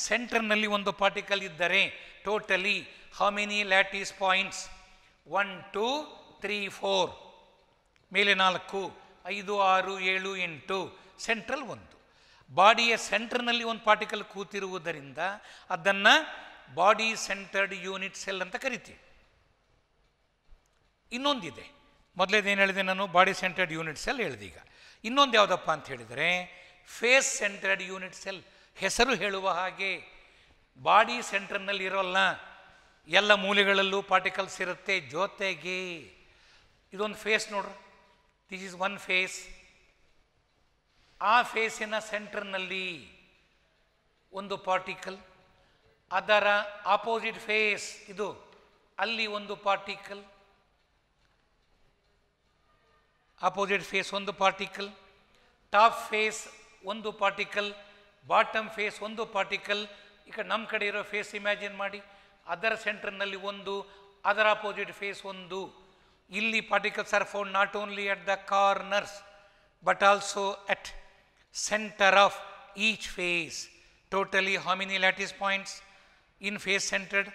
S1: ಸೆಂಟರ್ನಲ್ಲಿ ಒಂದು ಪಾರ್ಟಿಕಲ್ ಇದ್ದರೆ totally how many lattice points one two three four ಮೇಲೆ ನಾಲ್ಕು ಐದು ಆರು ಏಳು ಎಂಟು ಸೆಂಟ್ರಲ್ ಒಂದು ಬಾಡಿಯ ಸೆಂಟ್ರ್ನಲ್ಲಿ ಒಂದು ಪಾರ್ಟಿಕಲ್ ಕೂತಿರುವುದರಿಂದ ಅದನ್ನು ಬಾಡಿ ಸೆಂಟರ್ಡ್ ಯೂನಿಟ್ ಸೆಲ್ ಅಂತ ಕರಿತೀವಿ ಇನ್ನೊಂದಿದೆ ಏನು ಹೇಳಿದೆ ನಾನು ಬಾಡಿ ಸೆಂಟರ್ಡ್ ಯೂನಿಟ್ ಸೆಲ್ ಹೇಳಿದೆ ಈಗ ಇನ್ನೊಂದು ಯಾವುದಪ್ಪ ಅಂತ ಹೇಳಿದರೆ ಫೇಸ್ ಸೆಂಟರ್ಡ್ ಯೂನಿಟ್ ಸೆಲ್ ಹೆಸರು ಹೇಳುವ ಹಾಗೆ ಬಾಡಿ ಸೆಂಟರ್ನಲ್ಲಿ ಇರೋಲ್ಲ ಎಲ್ಲ ಮೂಲೆಗಳಲ್ಲೂ ಪಾರ್ಟಿಕಲ್ಸ್ ಇರುತ್ತೆ ಜೊತೆಗೆ ಇದೊಂದು ಫೇಸ್ ನೋಡ್ರಿ ದಿಸ್ ಈಸ್ ಒನ್ ಫೇಸ್ ಆ ಫೇಸಿನ ಸೆಂಟರ್ನಲ್ಲಿ ಒಂದು ಪಾರ್ಟಿಕಲ್ ಅದರ ಆಪೋಸಿಟ್ ಫೇಸ್ ಇದು ಅಲ್ಲಿ ಒಂದು ಪಾರ್ಟಿಕಲ್ ಆಪೋಸಿಟ್ ಫೇಸ್ ಒಂದು ಪಾರ್ಟಿಕಲ್ ಟಾಪ್ ಫೇಸ್ ಒಂದು ಪಾರ್ಟಿಕಲ್ ಬಾಟಮ್ ಫೇಸ್ ಒಂದು ಪಾರ್ಟಿಕಲ್ ಈಗ ನಮ್ಮ ಕಡೆ ಇರೋ ಫೇಸ್ ಇಮ್ಯಾಜಿನ್ ಮಾಡಿ ಅದರ ಸೆಂಟರ್ನಲ್ಲಿ ಒಂದು ಅದರ ಆಪೋಸಿಟ್ ಫೇಸ್ ಒಂದು ಇಲ್ಲಿ particle are found not only at the corners but also at center of each face totally how many lattice points in face centered 1,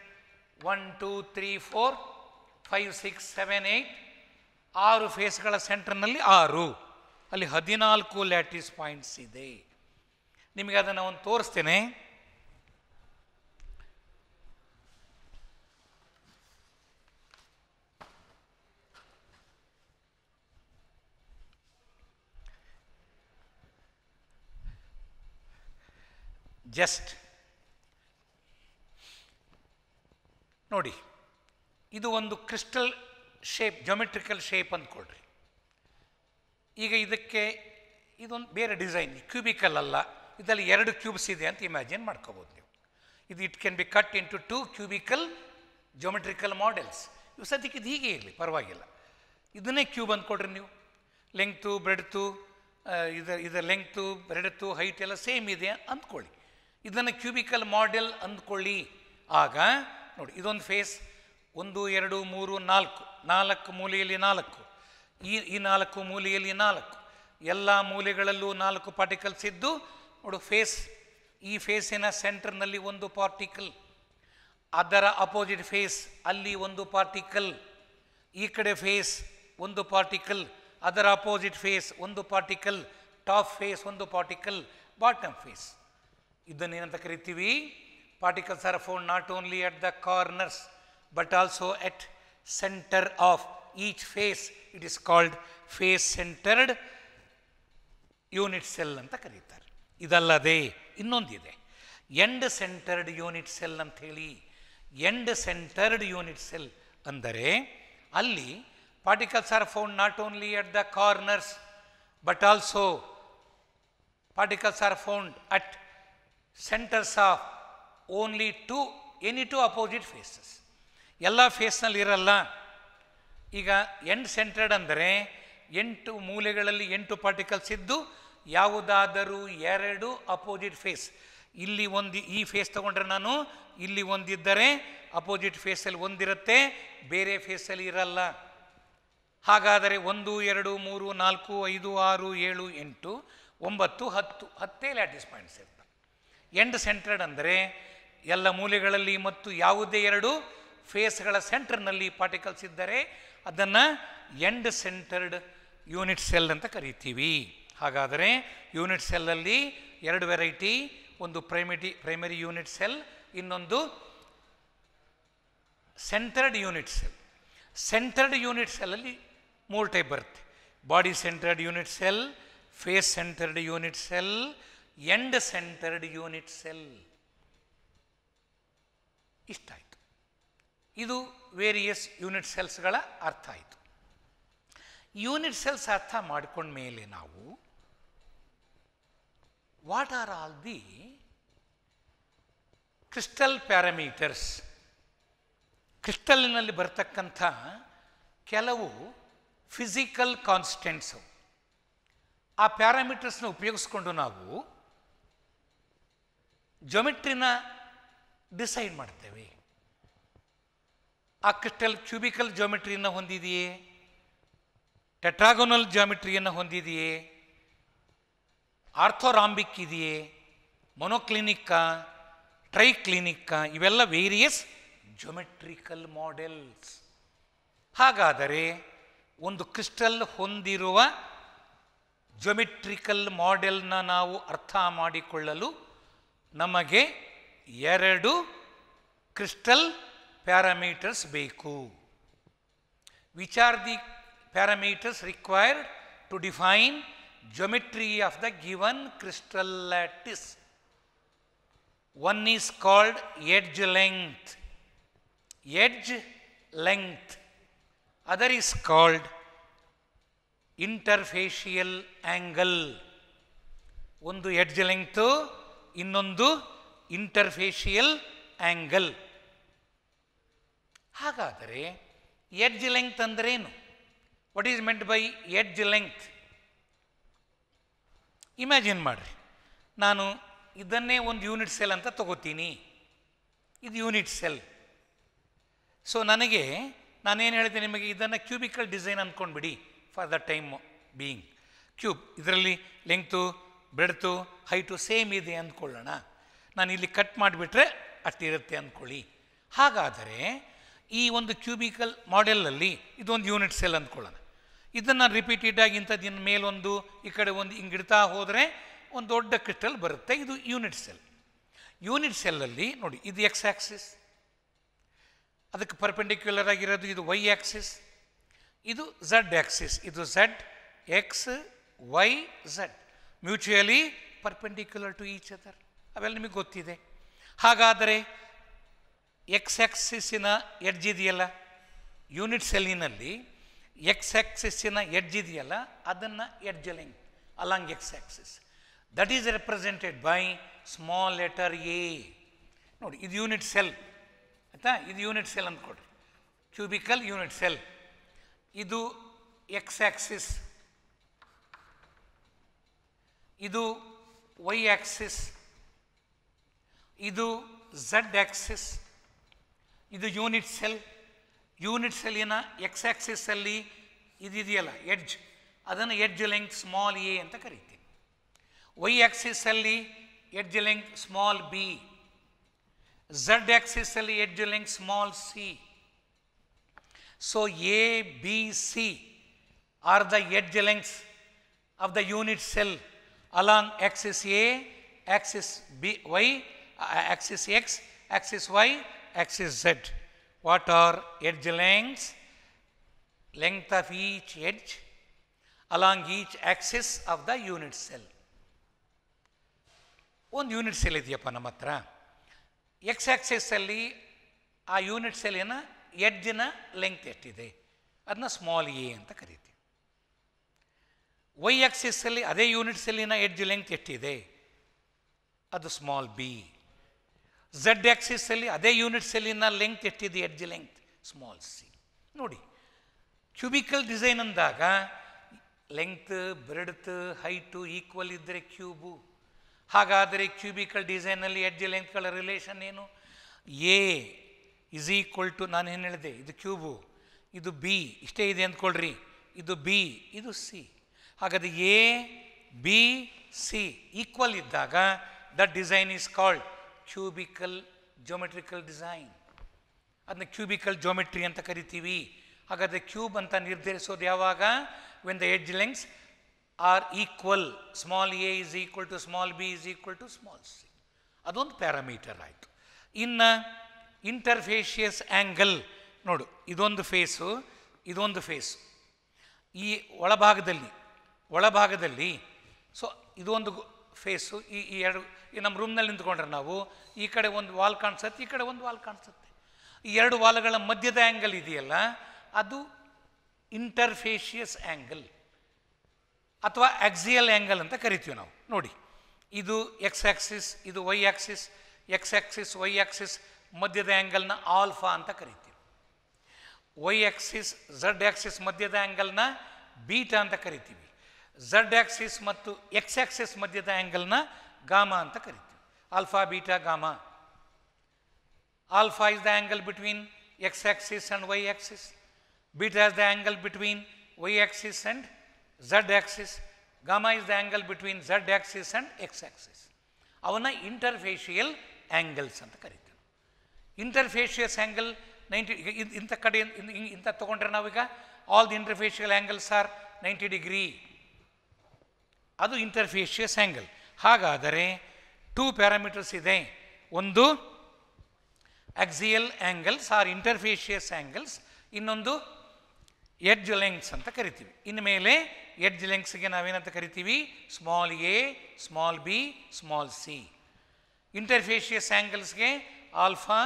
S1: 2, 3, 4, 5, 6, 7, 8 ಆರು ಫೇಸ್ಗಳ ಸೆಂಟರ್ನಲ್ಲಿ ಆರು ಅಲ್ಲಿ ಹದಿನಾಲ್ಕು ಲ್ಯಾಟಿಸ್ ಪಾಯಿಂಟ್ಸ್ ಇದೆ ನಿಮಗೆ ಅದನ್ನು ಒಂದು ತೋರಿಸ್ತೇನೆ ಜಸ್ಟ್ ನೋಡಿ ಇದು ಒಂದು ಕ್ರಿಸ್ಟಲ್ ಶೇಪ್ ಜೊಮೆಟ್ರಿಕಲ್ ಶೇಪ್ ಅಂದ್ಕೊಳ್ರಿ ಈಗ ಇದಕ್ಕೆ ಇದೊಂದು ಬೇರೆ ಡಿಸೈನ್ ಕ್ಯೂಬಿಕಲ್ ಅಲ್ಲ ಇದರಲ್ಲಿ ಎರಡು ಕ್ಯೂಬ್ಸ್ ಇದೆ ಅಂತ ಇಮ್ಯಾಜಿನ್ ಮಾಡ್ಕೋಬೋದು ನೀವು ಇದು it can be cut into cubical geometrical models ಇವು ಸದ್ಯಕ್ಕೆ ಇದು ಹೀಗೆ ಇರಲಿ ಪರವಾಗಿಲ್ಲ ಇದನ್ನೇ ಕ್ಯೂಬ್ ಅಂದ್ಕೊಡ್ರಿ ನೀವು ಲೆಂಗ್ತು ಬ್ರೆಡ್ತು ಇದರ ಇದರ ಲೆಂಗ್ತು ಬ್ರೆಡ್ತು ಹೈಟ್ ಎಲ್ಲ ಸೇಮ್ ಇದೆ ಅಂದ್ಕೊಳ್ಳಿ ಇದನ್ನು ಕ್ಯೂಬಿಕಲ್ ಮಾಡೆಲ್ ಅಂದ್ಕೊಳ್ಳಿ ಆಗ ನೋಡಿ ಇದೊಂದು ಫೇಸ್ ಒಂದು ಎರಡು ಮೂರು ನಾಲ್ಕು ನಾಲ್ಕು ಮೂಲೆಯಲ್ಲಿ ನಾಲ್ಕು ಈ ಈ ನಾಲ್ಕು ಮೂಲೆಯಲ್ಲಿ ನಾಲ್ಕು ಎಲ್ಲ ಮೂಲೆಗಳಲ್ಲೂ ನಾಲ್ಕು ಪಾರ್ಟಿಕಲ್ಸ್ ಇದ್ದು ನೋಡು ಫೇಸ್ ಈ ಫೇಸಿನ ಸೆಂಟರ್ನಲ್ಲಿ ಒಂದು ಪಾರ್ಟಿಕಲ್ ಅದರ ಅಪೋಸಿಟ್ ಫೇಸ್ ಅಲ್ಲಿ ಒಂದು ಪಾರ್ಟಿಕಲ್ ಈ ಕಡೆ ಫೇಸ್ ಒಂದು ಪಾರ್ಟಿಕಲ್ ಅದರ ಅಪೋಸಿಟ್ ಫೇಸ್ ಒಂದು ಪಾರ್ಟಿಕಲ್ ಟಾಪ್ ಫೇಸ್ ಒಂದು ಪಾರ್ಟಿಕಲ್ ಬಾಟಮ್ ಫೇಸ್ ಇದನ್ನೇನಂತ ಕರಿತೀವಿ particles are found not only at the corners but also at center of each face it is called face centered unit cell anta karitare idallade innondide end centered unit cell anta heli end centered unit cell andare alli particles are found not only at the corners but also particles are found at centers of only two any two opposite faces ಎಲ್ಲ ಫೇಸ್ನಲ್ಲಿ ಇರಲ್ಲ ಈಗ end centered ಅಂದರೆ ಎಂಟು ಮೂಲೆಗಳಲ್ಲಿ ಎಂಟು particles ಇದ್ದು ಯಾವುದಾದರೂ ಎರಡು ಅಪೋಸಿಟ್ ಫೇಸ್ ಇಲ್ಲಿ ಒಂದು ಈ ಫೇಸ್ ತಗೊಂಡ್ರೆ ನಾನು ಇಲ್ಲಿ ಒಂದಿದ್ದರೆ ಅಪೋಸಿಟ್ ಫೇಸಲ್ಲಿ ಒಂದಿರುತ್ತೆ ಬೇರೆ ಫೇಸಲ್ಲಿ ಇರಲ್ಲ ಹಾಗಾದರೆ ಒಂದು ಎರಡು ಮೂರು ನಾಲ್ಕು ಐದು ಆರು ಏಳು ಎಂಟು ಒಂಬತ್ತು ಹತ್ತು ಹತ್ತೇ ಲ್ಯಾಟಿಸ್ ಪಾಯಿಂಟ್ಸ್ ಇರ್ತವೆ ಎಂಡ್ ಸೆಂಟ್ರೆಡ್ ಅಂದರೆ ಎಲ್ಲ ಮೂಲೆಗಳಲ್ಲಿ ಮತ್ತು ಯಾವುದೇ ಎರಡು ಫೇಸ್ಗಳ ಸೆಂಟರ್ನಲ್ಲಿ ಪಾರ್ಟಿಕಲ್ಸ್ ಇದ್ದರೆ ಅದನ್ನು ಎಂಡ್ ಸೆಂಟರ್ಡ್ ಯೂನಿಟ್ ಸೆಲ್ ಅಂತ ಕರಿತೀವಿ ಹಾಗಾದರೆ ಯೂನಿಟ್ ಸೆಲ್ಲಲ್ಲಿ ಎರಡು ವೆರೈಟಿ ಒಂದು ಪ್ರೈಮಿಟಿ ಪ್ರೈಮರಿ ಯೂನಿಟ್ ಸೆಲ್ ಇನ್ನೊಂದು centred unit cell centered unit ಸೆಲ್ಲಲ್ಲಿ ಮೂರು ಟೈಪ್ ಬರುತ್ತೆ body centered unit cell face centered unit cell end centered unit cell ಇಷ್ಟಾಯಿತು ಇದು ವೇರಿಯಸ್ ಯೂನಿಟ್ ಸೆಲ್ಸ್ಗಳ ಅರ್ಥ ಆಯಿತು ಯೂನಿಟ್ ಸೆಲ್ಸ್ ಅರ್ಥ ಮಾಡಿಕೊಂಡ ಮೇಲೆ ನಾವು what are all the crystal parameters ಕ್ರಿಸ್ಟಲ್ನಲ್ಲಿ ಬರ್ತಕ್ಕಂಥ ಕೆಲವು ಫಿಸಿಕಲ್ ಕಾನ್ಸ್ಟೆಂಟ್ಸು ಆ ಪ್ಯಾರಾಮೀಟರ್ಸ್ನ ಉಪಯೋಗಿಸ್ಕೊಂಡು ನಾವು ಜೊಮೆಟ್ರಿನ ಡಿಸೈಡ್ ಮಾಡ್ತೇವೆ ಆ ಕ್ರಿಸ್ಟಲ್ ಕ್ಯೂಬಿಕಲ್ ಜೋಮೆಟ್ರಿಯನ್ನು ಹೊಂದಿದೆಯೇ ಟೆಟ್ರಾಗೋನಲ್ ಜಾಮಿಟ್ರಿಯನ್ನು ಹೊಂದಿದೆಯೇ ಆರ್ಥೋರಾಂಬಿಕ್ ಇದೆಯೇ ಮೊನೋಕ್ಲಿನಿಕ್ಕಾ ಕ್ಲಿನಿಕ್ಕ ಇವೆಲ್ಲ ವೇರಿಯಸ್ ಜ್ಯೊಮೆಟ್ರಿಕಲ್ ಮಾಡೆಲ್ಸ್ ಹಾಗಾದರೆ ಒಂದು ಕ್ರಿಸ್ಟಲ್ ಹೊಂದಿರುವ ಜೊಮೆಟ್ರಿಕಲ್ ಮಾಡೆಲ್ನ ನಾವು ಅರ್ಥ ಮಾಡಿಕೊಳ್ಳಲು ನಮಗೆ ಎರಡು ಕ್ರಿಸ್ಟಲ್ ಪ್ಯಾರಾಮೀಟರ್ಸ್ ಬೇಕು which are the parameters required to define geometry of the given crystal lattice. One is called edge length, edge length, other is called interfacial angle. ಒಂದು ಎಡ್ಜ್ ಲೆಂಗ್ತು ಇನ್ನೊಂದು interfacial angle ಹಾಗಾದರೆ edge length ಅಂದ್ರೇನು what is meant by edge length imagine ಮಾಡಿರಿ ನಾನು ಇದನ್ನೇ ಒಂದು unit cell ಅಂತ ತಗೋತೀನಿ ಇದು ಯೂನಿಟ್ ಸೆಲ್ ಸೊ ನನಗೆ ನಾನೇನು ಹೇಳಿದೆ ನಿಮಗೆ ಇದನ್ನು ಕ್ಯೂಬಿಕಲ್ ಡಿಸೈನ್ ಅಂದ್ಕೊಂಡ್ಬಿಡಿ for the time being cube ಇದರಲ್ಲಿ ಲೆಂಗ್ತು ಬ್ರೆಡ್ತು ಹೈಟು ಸೇಮ್ ಇದೆ ಅಂದ್ಕೊಳ್ಳೋಣ ನಾನು ಇಲ್ಲಿ ಕಟ್ ಮಾಡಿಬಿಟ್ರೆ ಅಷ್ಟಿರುತ್ತೆ ಅಂದ್ಕೊಳ್ಳಿ ಹಾಗಾದರೆ ಈ ಒಂದು ಕ್ಯೂಬಿಕಲ್ ಮಾಡೆಲಲ್ಲಿ ಇದೊಂದು ಯೂನಿಟ್ ಸೆಲ್ ಅಂದ್ಕೊಳ್ಳೋಣ ಇದನ್ನು ರಿಪೀಟೆಡಾಗಿ ಇಂಥದ್ದು ಇನ್ನು ಮೇಲೊಂದು ಈ ಕಡೆ ಒಂದು ಹಿಂಗಿಡ್ತಾ ಹೋದರೆ ಒಂದು ದೊಡ್ಡ ಕ್ರಿಸ್ಟಲ್ ಬರುತ್ತೆ ಇದು ಯೂನಿಟ್ ಸೆಲ್ ಯೂನಿಟ್ ಸೆಲ್ಲಲ್ಲಿ ನೋಡಿ ಇದು ಎಕ್ಸ್ ಆಕ್ಸಿಸ್ ಅದಕ್ಕೆ ಪರ್ಪೆಂಡಿಕ್ಯುಲರ್ ಆಗಿರೋದು ಇದು ವೈ ಆಕ್ಸಿಸ್ ಇದು ಝಡ್ ಆ್ಯಕ್ಸಿಸ್ ಇದು Z X Y Z mutually perpendicular to each other ಅವೆಲ್ಲ ನಿಮಗೆ ಗೊತ್ತಿದೆ ಹಾಗಾದರೆ ಎಕ್ಸ್ ಎಕ್ಸಿಸ್ಸಿನ ಎಡ್ಜ್ ಇದೆಯಲ್ಲ ಯೂನಿಟ್ ಸೆಲ್ಲಿನಲ್ಲಿ ಎಕ್ಸ್ ಎಕ್ಸಿಸ್ಸಿನ ಎಡ್ಜ್ ಇದೆಯಲ್ಲ ಅದನ್ನು edge along X axis that is represented by small letter A ನೋಡಿ ಇದು ಯೂನಿಟ್ ಸೆಲ್ ಆಯಿತಾ ಇದು ಯೂನಿಟ್ ಸೆಲ್ ಅಂದ್ಕೊಡ್ರಿ ಕ್ಯೂಬಿಕಲ್ ಯೂನಿಟ್ ಸೆಲ್ ಇದು ಎಕ್ಸ್ ಆಕ್ಸಿಸ್ ಇದು ವೈ ಆಕ್ಸಿಸ್ ಇದು ಝಡ್ ಆಕ್ಸಿಸ್ ಇದು ಯೂನಿಟ್ ಸೆಲ್ ಯೂನಿಟ್ ಸೆಲ್ಲಿನ ಎಕ್ಸ್ ಆಕ್ಸಿಸ್ಸಲ್ಲಿ ಇದಿದೆಯಲ್ಲ ಎಡ್ಜ್ ಅದನ್ನು ಎಡ್ಜ್ ಲೆಂಗ್ ಸ್ಮಾಲ್ ಎ ಅಂತ ಕರೀತೀವಿ ವೈ ಆಕ್ಸಿಸ್ಸಲ್ಲಿ edge length small B Z ಆಕ್ಸಿಸ್ಸಲ್ಲಿ edge length small C so A B C are the edge lengths of the unit cell along axis A axis B Y axis x, axis y, axis z. What are edge lengths? Length of each edge along each axis of the unit cell. ಒಂದು unit cell ಇದೆಯಪ್ಪ ನಮ್ಮ ಹತ್ರ X ಆ್ಯಕ್ಸೆಸ್ಸಲ್ಲಿ ಆ unit ಸೆಲ್ಲಿನ ಎಡ್ಜಿನ length ಎಷ್ಟಿದೆ ಅದನ್ನ small A ಅಂತ ಕರಿತೀವಿ Y ಆ್ಯಕ್ಸಿಸಲ್ಲಿ ಅದೇ ಯೂನಿಟ್ ಸೆಲ್ಲಿನ ಎಡ್ಜ್ ಲೆಂತ್ ಎಷ್ಟಿದೆ ಅದು ಸ್ಮಾಲ್ ಬಿ ಝಡ್ ಆ್ಯಕ್ಸಿಸಲ್ಲಿ ಅದೇ ಯೂನಿಟ್ ಸೆಲ್ಲಿನ ಲೆಂತ್ ಎಷ್ಟಿದೆ ಎಡ್ಜ್ ಲೆಂತ್ ಸ್ಮಾಲ್ ಸಿ ನೋಡಿ ಕ್ಯೂಬಿಕಲ್ ಡಿಸೈನ್ ಅಂದಾಗ ಲೆಂತ್ ಬ್ರೆಡ್ತ್ ಹೈಟು ಈಕ್ವಲ್ ಇದ್ದರೆ ಕ್ಯೂಬು ಹಾಗಾದರೆ ಕ್ಯೂಬಿಕಲ್ ಡಿಸೈನಲ್ಲಿ ಎಡ್ಜ್ ಲೆಂತ್ಗಳ ರಿಲೇಷನ್ ಏನು ಎ ಇಸ್ ಈಕ್ವಲ್ ಟು ನಾನು ಏನು ಹೇಳಿದೆ ಇದು ಕ್ಯೂಬು ಇದು ಬಿ ಇಷ್ಟೇ ಇದೆ ಅಂದ್ಕೊಳ್ರಿ ಇದು ಬಿ ಇದು ಸಿ ಹಾಗಾದರೆ ಎ ಬಿ ಸಿ ಈಕ್ವಲ್ ಇದ್ದಾಗ the design is called cubical geometrical design ಅದನ್ನ ಕ್ಯೂಬಿಕಲ್ ಜೋಮೆಟ್ರಿ ಅಂತ ಕರಿತೀವಿ ಹಾಗಾದರೆ ಕ್ಯೂಬ್ ಅಂತ ನಿರ್ಧರಿಸೋದು ಯಾವಾಗ when the edge lengths are equal small A is equal to small B is equal to small C ಅದೊಂದು parameter ಆಯಿತು ಇನ್ನು ಇಂಟರ್ಫೇಷಿಯಸ್ ಆ್ಯಂಗಲ್ ನೋಡು ಇದೊಂದು ಫೇಸು ಇದೊಂದು ಫೇಸು ಈ ಒಳಭಾಗದಲ್ಲಿ ಒಳಭಾಗದಲ್ಲಿ ಸೊ ಇದೊಂದು ಫೇಸು ಈ ಎರಡು ಈ ನಮ್ಮ ರೂಮ್ನಲ್ಲಿ ನಿಂತ್ಕೊಂಡ್ರೆ ನಾವು ಈ ಕಡೆ ಒಂದು ವಾಲ್ ಕಾಣಿಸುತ್ತೆ ಈ ಕಡೆ ಒಂದು ವಾಲ್ ಕಾಣಿಸುತ್ತೆ ಈ ಎರಡು ವಾಲ್ಗಳ ಮಧ್ಯದ ಆ್ಯಂಗಲ್ ಇದೆಯಲ್ಲ ಅದು ಇಂಟರ್ಫೇಶಿಯಸ್ ಆ್ಯಂಗಲ್ ಅಥವಾ ಆಕ್ಸಿಯಲ್ ಆ್ಯಂಗಲ್ ಅಂತ ಕರಿತೀವಿ ನಾವು ನೋಡಿ ಇದು ಎಕ್ಸ್ ಆಕ್ಸಿಸ್ ಇದು Y axis X axis Y axis ಮಧ್ಯದ ಆ್ಯಂಗಲ್ನ ಆಲ್ಫಾ ಅಂತ ಕರಿತೀವಿ ವೈ ಆಕ್ಸಿಸ್ ಝಡ್ ಆಕ್ಸಿಸ್ ಮಧ್ಯದ ಆ್ಯಂಗಲ್ನ ಬೀಟಾ ಅಂತ ಕರಿತೀವಿ ಝಡ್ ಆಕ್ಸಿಸ್ ಮತ್ತು ಎಕ್ಸ್ ಆಕ್ಸಿಸ್ ಮಧ್ಯದ ಆ್ಯಂಗಲ್ನ ಗಾಮ ಅಂತ ಕರಿತೀವಿ alpha beta gamma alpha is the angle between X axis and Y axis beta is the angle between Y axis and Z axis gamma is the angle between Z axis and X axis ಅವನ್ನ interfacial angles ಅಂತ ಕರಿತೀವಿ ಇಂಟರ್ಫೇಷಿಯಸ್ angle ninety ಇಂಥ ಕಡೆ ಇಂಥ ತೊಗೊಂಡ್ರೆ ನಾವೀಗ all the interfacial angles are ninety degree ಅದು interfacial angle ಹಾಗಾದರೆ ಟೂ ಪ್ಯಾರಾಮೀಟರ್ಸ್ ಇದೆ ಒಂದು axial angles are interfacial angles ಇನ್ನೊಂದು ಎಡ್ಜ್ ಲೆಂಗ್ಸ್ ಅಂತ ಕರಿತೀವಿ ಇನ್ನು ಮೇಲೆ ಎಡ್ಜ್ ಲೆಂಗ್ಸ್ಗೆ ನಾವೇನಂತ ಕರಿತೀವಿ small A small B small C interfacial ಆ್ಯಂಗಲ್ಸ್ಗೆ alpha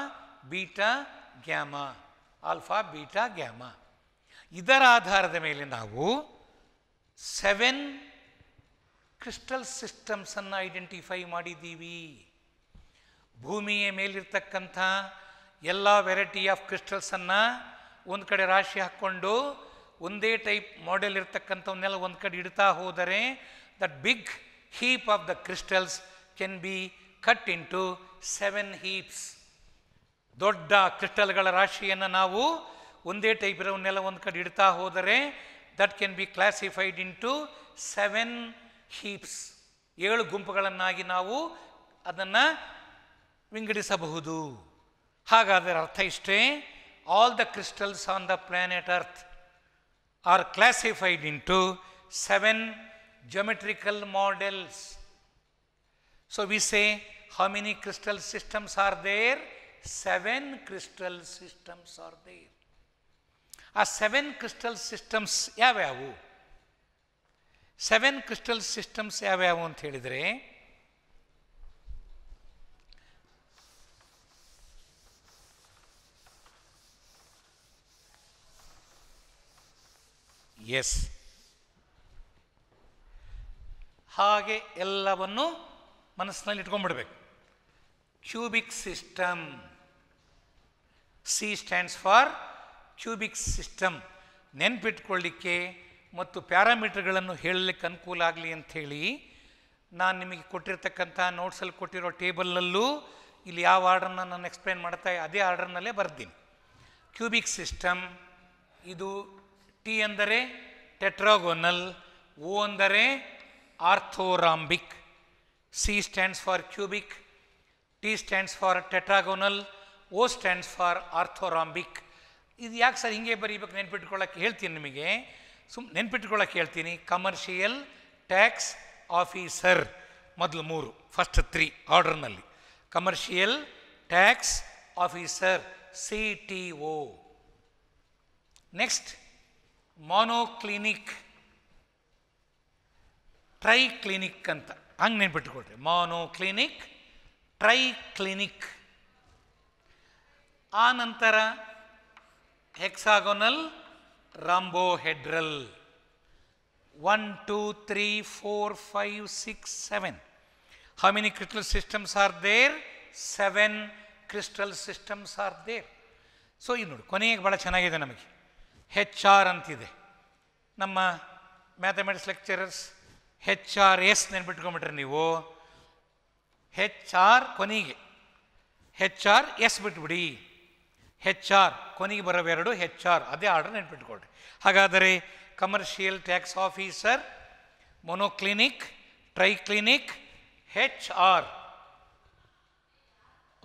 S1: beta gamma alpha beta gamma ಇದರ ಆಧಾರದ ಮೇಲೆ ನಾವು ಸೆವೆನ್ ಕ್ರಿಸ್ಟಲ್ ಸಿಸ್ಟಮ್ಸನ್ನು ಐಡೆಂಟಿಫೈ ಮಾಡಿದ್ದೀವಿ ಭೂಮಿಯ ಮೇಲಿರ್ತಕ್ಕಂಥ ಎಲ್ಲ ವೆರೈಟಿ ಆಫ್ ಕ್ರಿಸ್ಟಲ್ಸನ್ನು ಒಂದು ಕಡೆ ರಾಶಿ ಹಾಕ್ಕೊಂಡು ಒಂದೇ ಟೈಪ್ ಮಾಡೆಲ್ ಇರ್ತಕ್ಕಂಥವನ್ನೆಲ್ಲ ಒಂದು ಕಡೆ ಇಡ್ತಾ ಹೋದರೆ that big heap of the crystals can be cut into seven heaps ದೊಡ್ಡ ಕ್ರಿಸ್ಟಲ್ಗಳ ರಾಶಿಯನ್ನು ನಾವು ಒಂದೇ ಟೈಪ್ ಇರೋನ್ನೆಲ್ಲ ಒಂದು ಕಡೆ ಇಡ್ತಾ ಹೋದರೆ that can be classified into seven heaps ಏಳು ಗುಂಪುಗಳನ್ನಾಗಿ ನಾವು ಅದನ್ನು ವಿಂಗಡಿಸಬಹುದು ಹಾಗಾದರೆ ಅರ್ಥ ಇಷ್ಟೇ all the crystals on the planet earth are classified into seven geometrical models so we say how many crystal systems are there seven crystal systems are there ಆ seven crystal systems ಯಾವ್ಯಾವು ಸೆವೆನ್ ಕ್ರಿಸ್ಟಲ್ ಸಿಸ್ಟಮ್ಸ್ ಯಾವ್ಯಾವು ಅಂತ ಹೇಳಿದರೆ yes ಹಾಗೆ ಎಲ್ಲವನ್ನು ಮನಸ್ಸಿನಲ್ಲಿ ಇಟ್ಕೊಂಡ್ಬಿಡ್ಬೇಕು cubic system C stands for cubic system ನೆನ್ಪಿಟ್ಕೊಳ್ಳಿಕ್ಕೆ ಮತ್ತು ಪ್ಯಾರಾಮೀಟರ್ಗಳನ್ನು ಹೇಳಲಿಕ್ಕೆ ಅನುಕೂಲ ಆಗಲಿ ಅಂಥೇಳಿ ನಾನು ನಿಮಗೆ ಕೊಟ್ಟಿರ್ತಕ್ಕಂಥ ನೋಟ್ಸಲ್ಲಿ ಕೊಟ್ಟಿರೋ ಟೇಬಲ್ನಲ್ಲೂ ಇಲ್ಲಿ ಯಾವ ಆರ್ಡರ್ನ ನಾನು ಎಕ್ಸ್ಪ್ಲೈನ್ ಮಾಡ್ತಾ ಅದೇ ಆರ್ಡರ್ನಲ್ಲೇ ಬರ್ತೀನಿ ಕ್ಯೂಬಿಕ್ ಸಿಸ್ಟಮ್ ಇದು ಟಿ ಅಂದರೆ ಟೆಟ್ರಾಗೋನಲ್ ಓ ಅಂದರೆ orthorhombic C stands for cubic T stands for tetragonal O stands for orthorhombic ಇದು ಯಾಕೆ ಸರ್ ಹಿಂಗೆ ಬರೀಬೇಕು ನೆನ್ಪಿಟ್ಕೊಳ್ಳೋಕ್ಕೆ ಹೇಳ್ತೀನಿ ನಿಮಗೆ ಸುಮ್ ನೆನ್ಪಿಟ್ಕೊಳ್ಳೋಕೆ ಹೇಳ್ತೀನಿ ಕಮರ್ಷಿಯಲ್ ಟ್ಯಾಕ್ಸ್ ಆಫೀಸರ್ ಮೊದಲು ಮೂರು ಫಸ್ಟ್ ತ್ರೀ ಆರ್ಡರ್ನಲ್ಲಿ commercial tax officer C T O next monoclinic triclinic ಅಂತ ಹಂಗೆ ನೆನ್ಪಿಟ್ಕೊಳ್ರಿ ಮಾನೋಕ್ಲಿನಿಕ್ ಟ್ರೈ ಕ್ಲಿನಿಕ್ ಆ ನಂತರ hexagonal rhombohedral one two three four five six seven how many crystal systems are there seven crystal systems are there so ಇದು ನೋಡಿ ಕೊನೆಗೆ ಭಾಳ ಚೆನ್ನಾಗಿದೆ ನಮಗೆ ಹೆಚ್ ಆರ್ ಅಂತಿದೆ ನಮ್ಮ mathematics lecturers H R S ನೆನ್ಬಿಟ್ಕೊಂಬಿಟ್ರೆ ನೀವು ಹೆಚ್ ಆರ್ ಕೊನೆಗೆ ಹೆಚ್ ಆರ್ ಎಸ್ ಬಿಟ್ಬಿಡಿ ಹೆಚ್ ಆರ್ ಕೊನೆಗೆ ಬರೋವೆರಡು ಹೆಚ್ ಆರ್ ಅದೇ ಆರ್ಡರ್ ನೆನ್ಪಿಟ್ಕೊಳ್ರಿ ಹಾಗಾದರೆ commercial tax officer monoclinic triclinic H R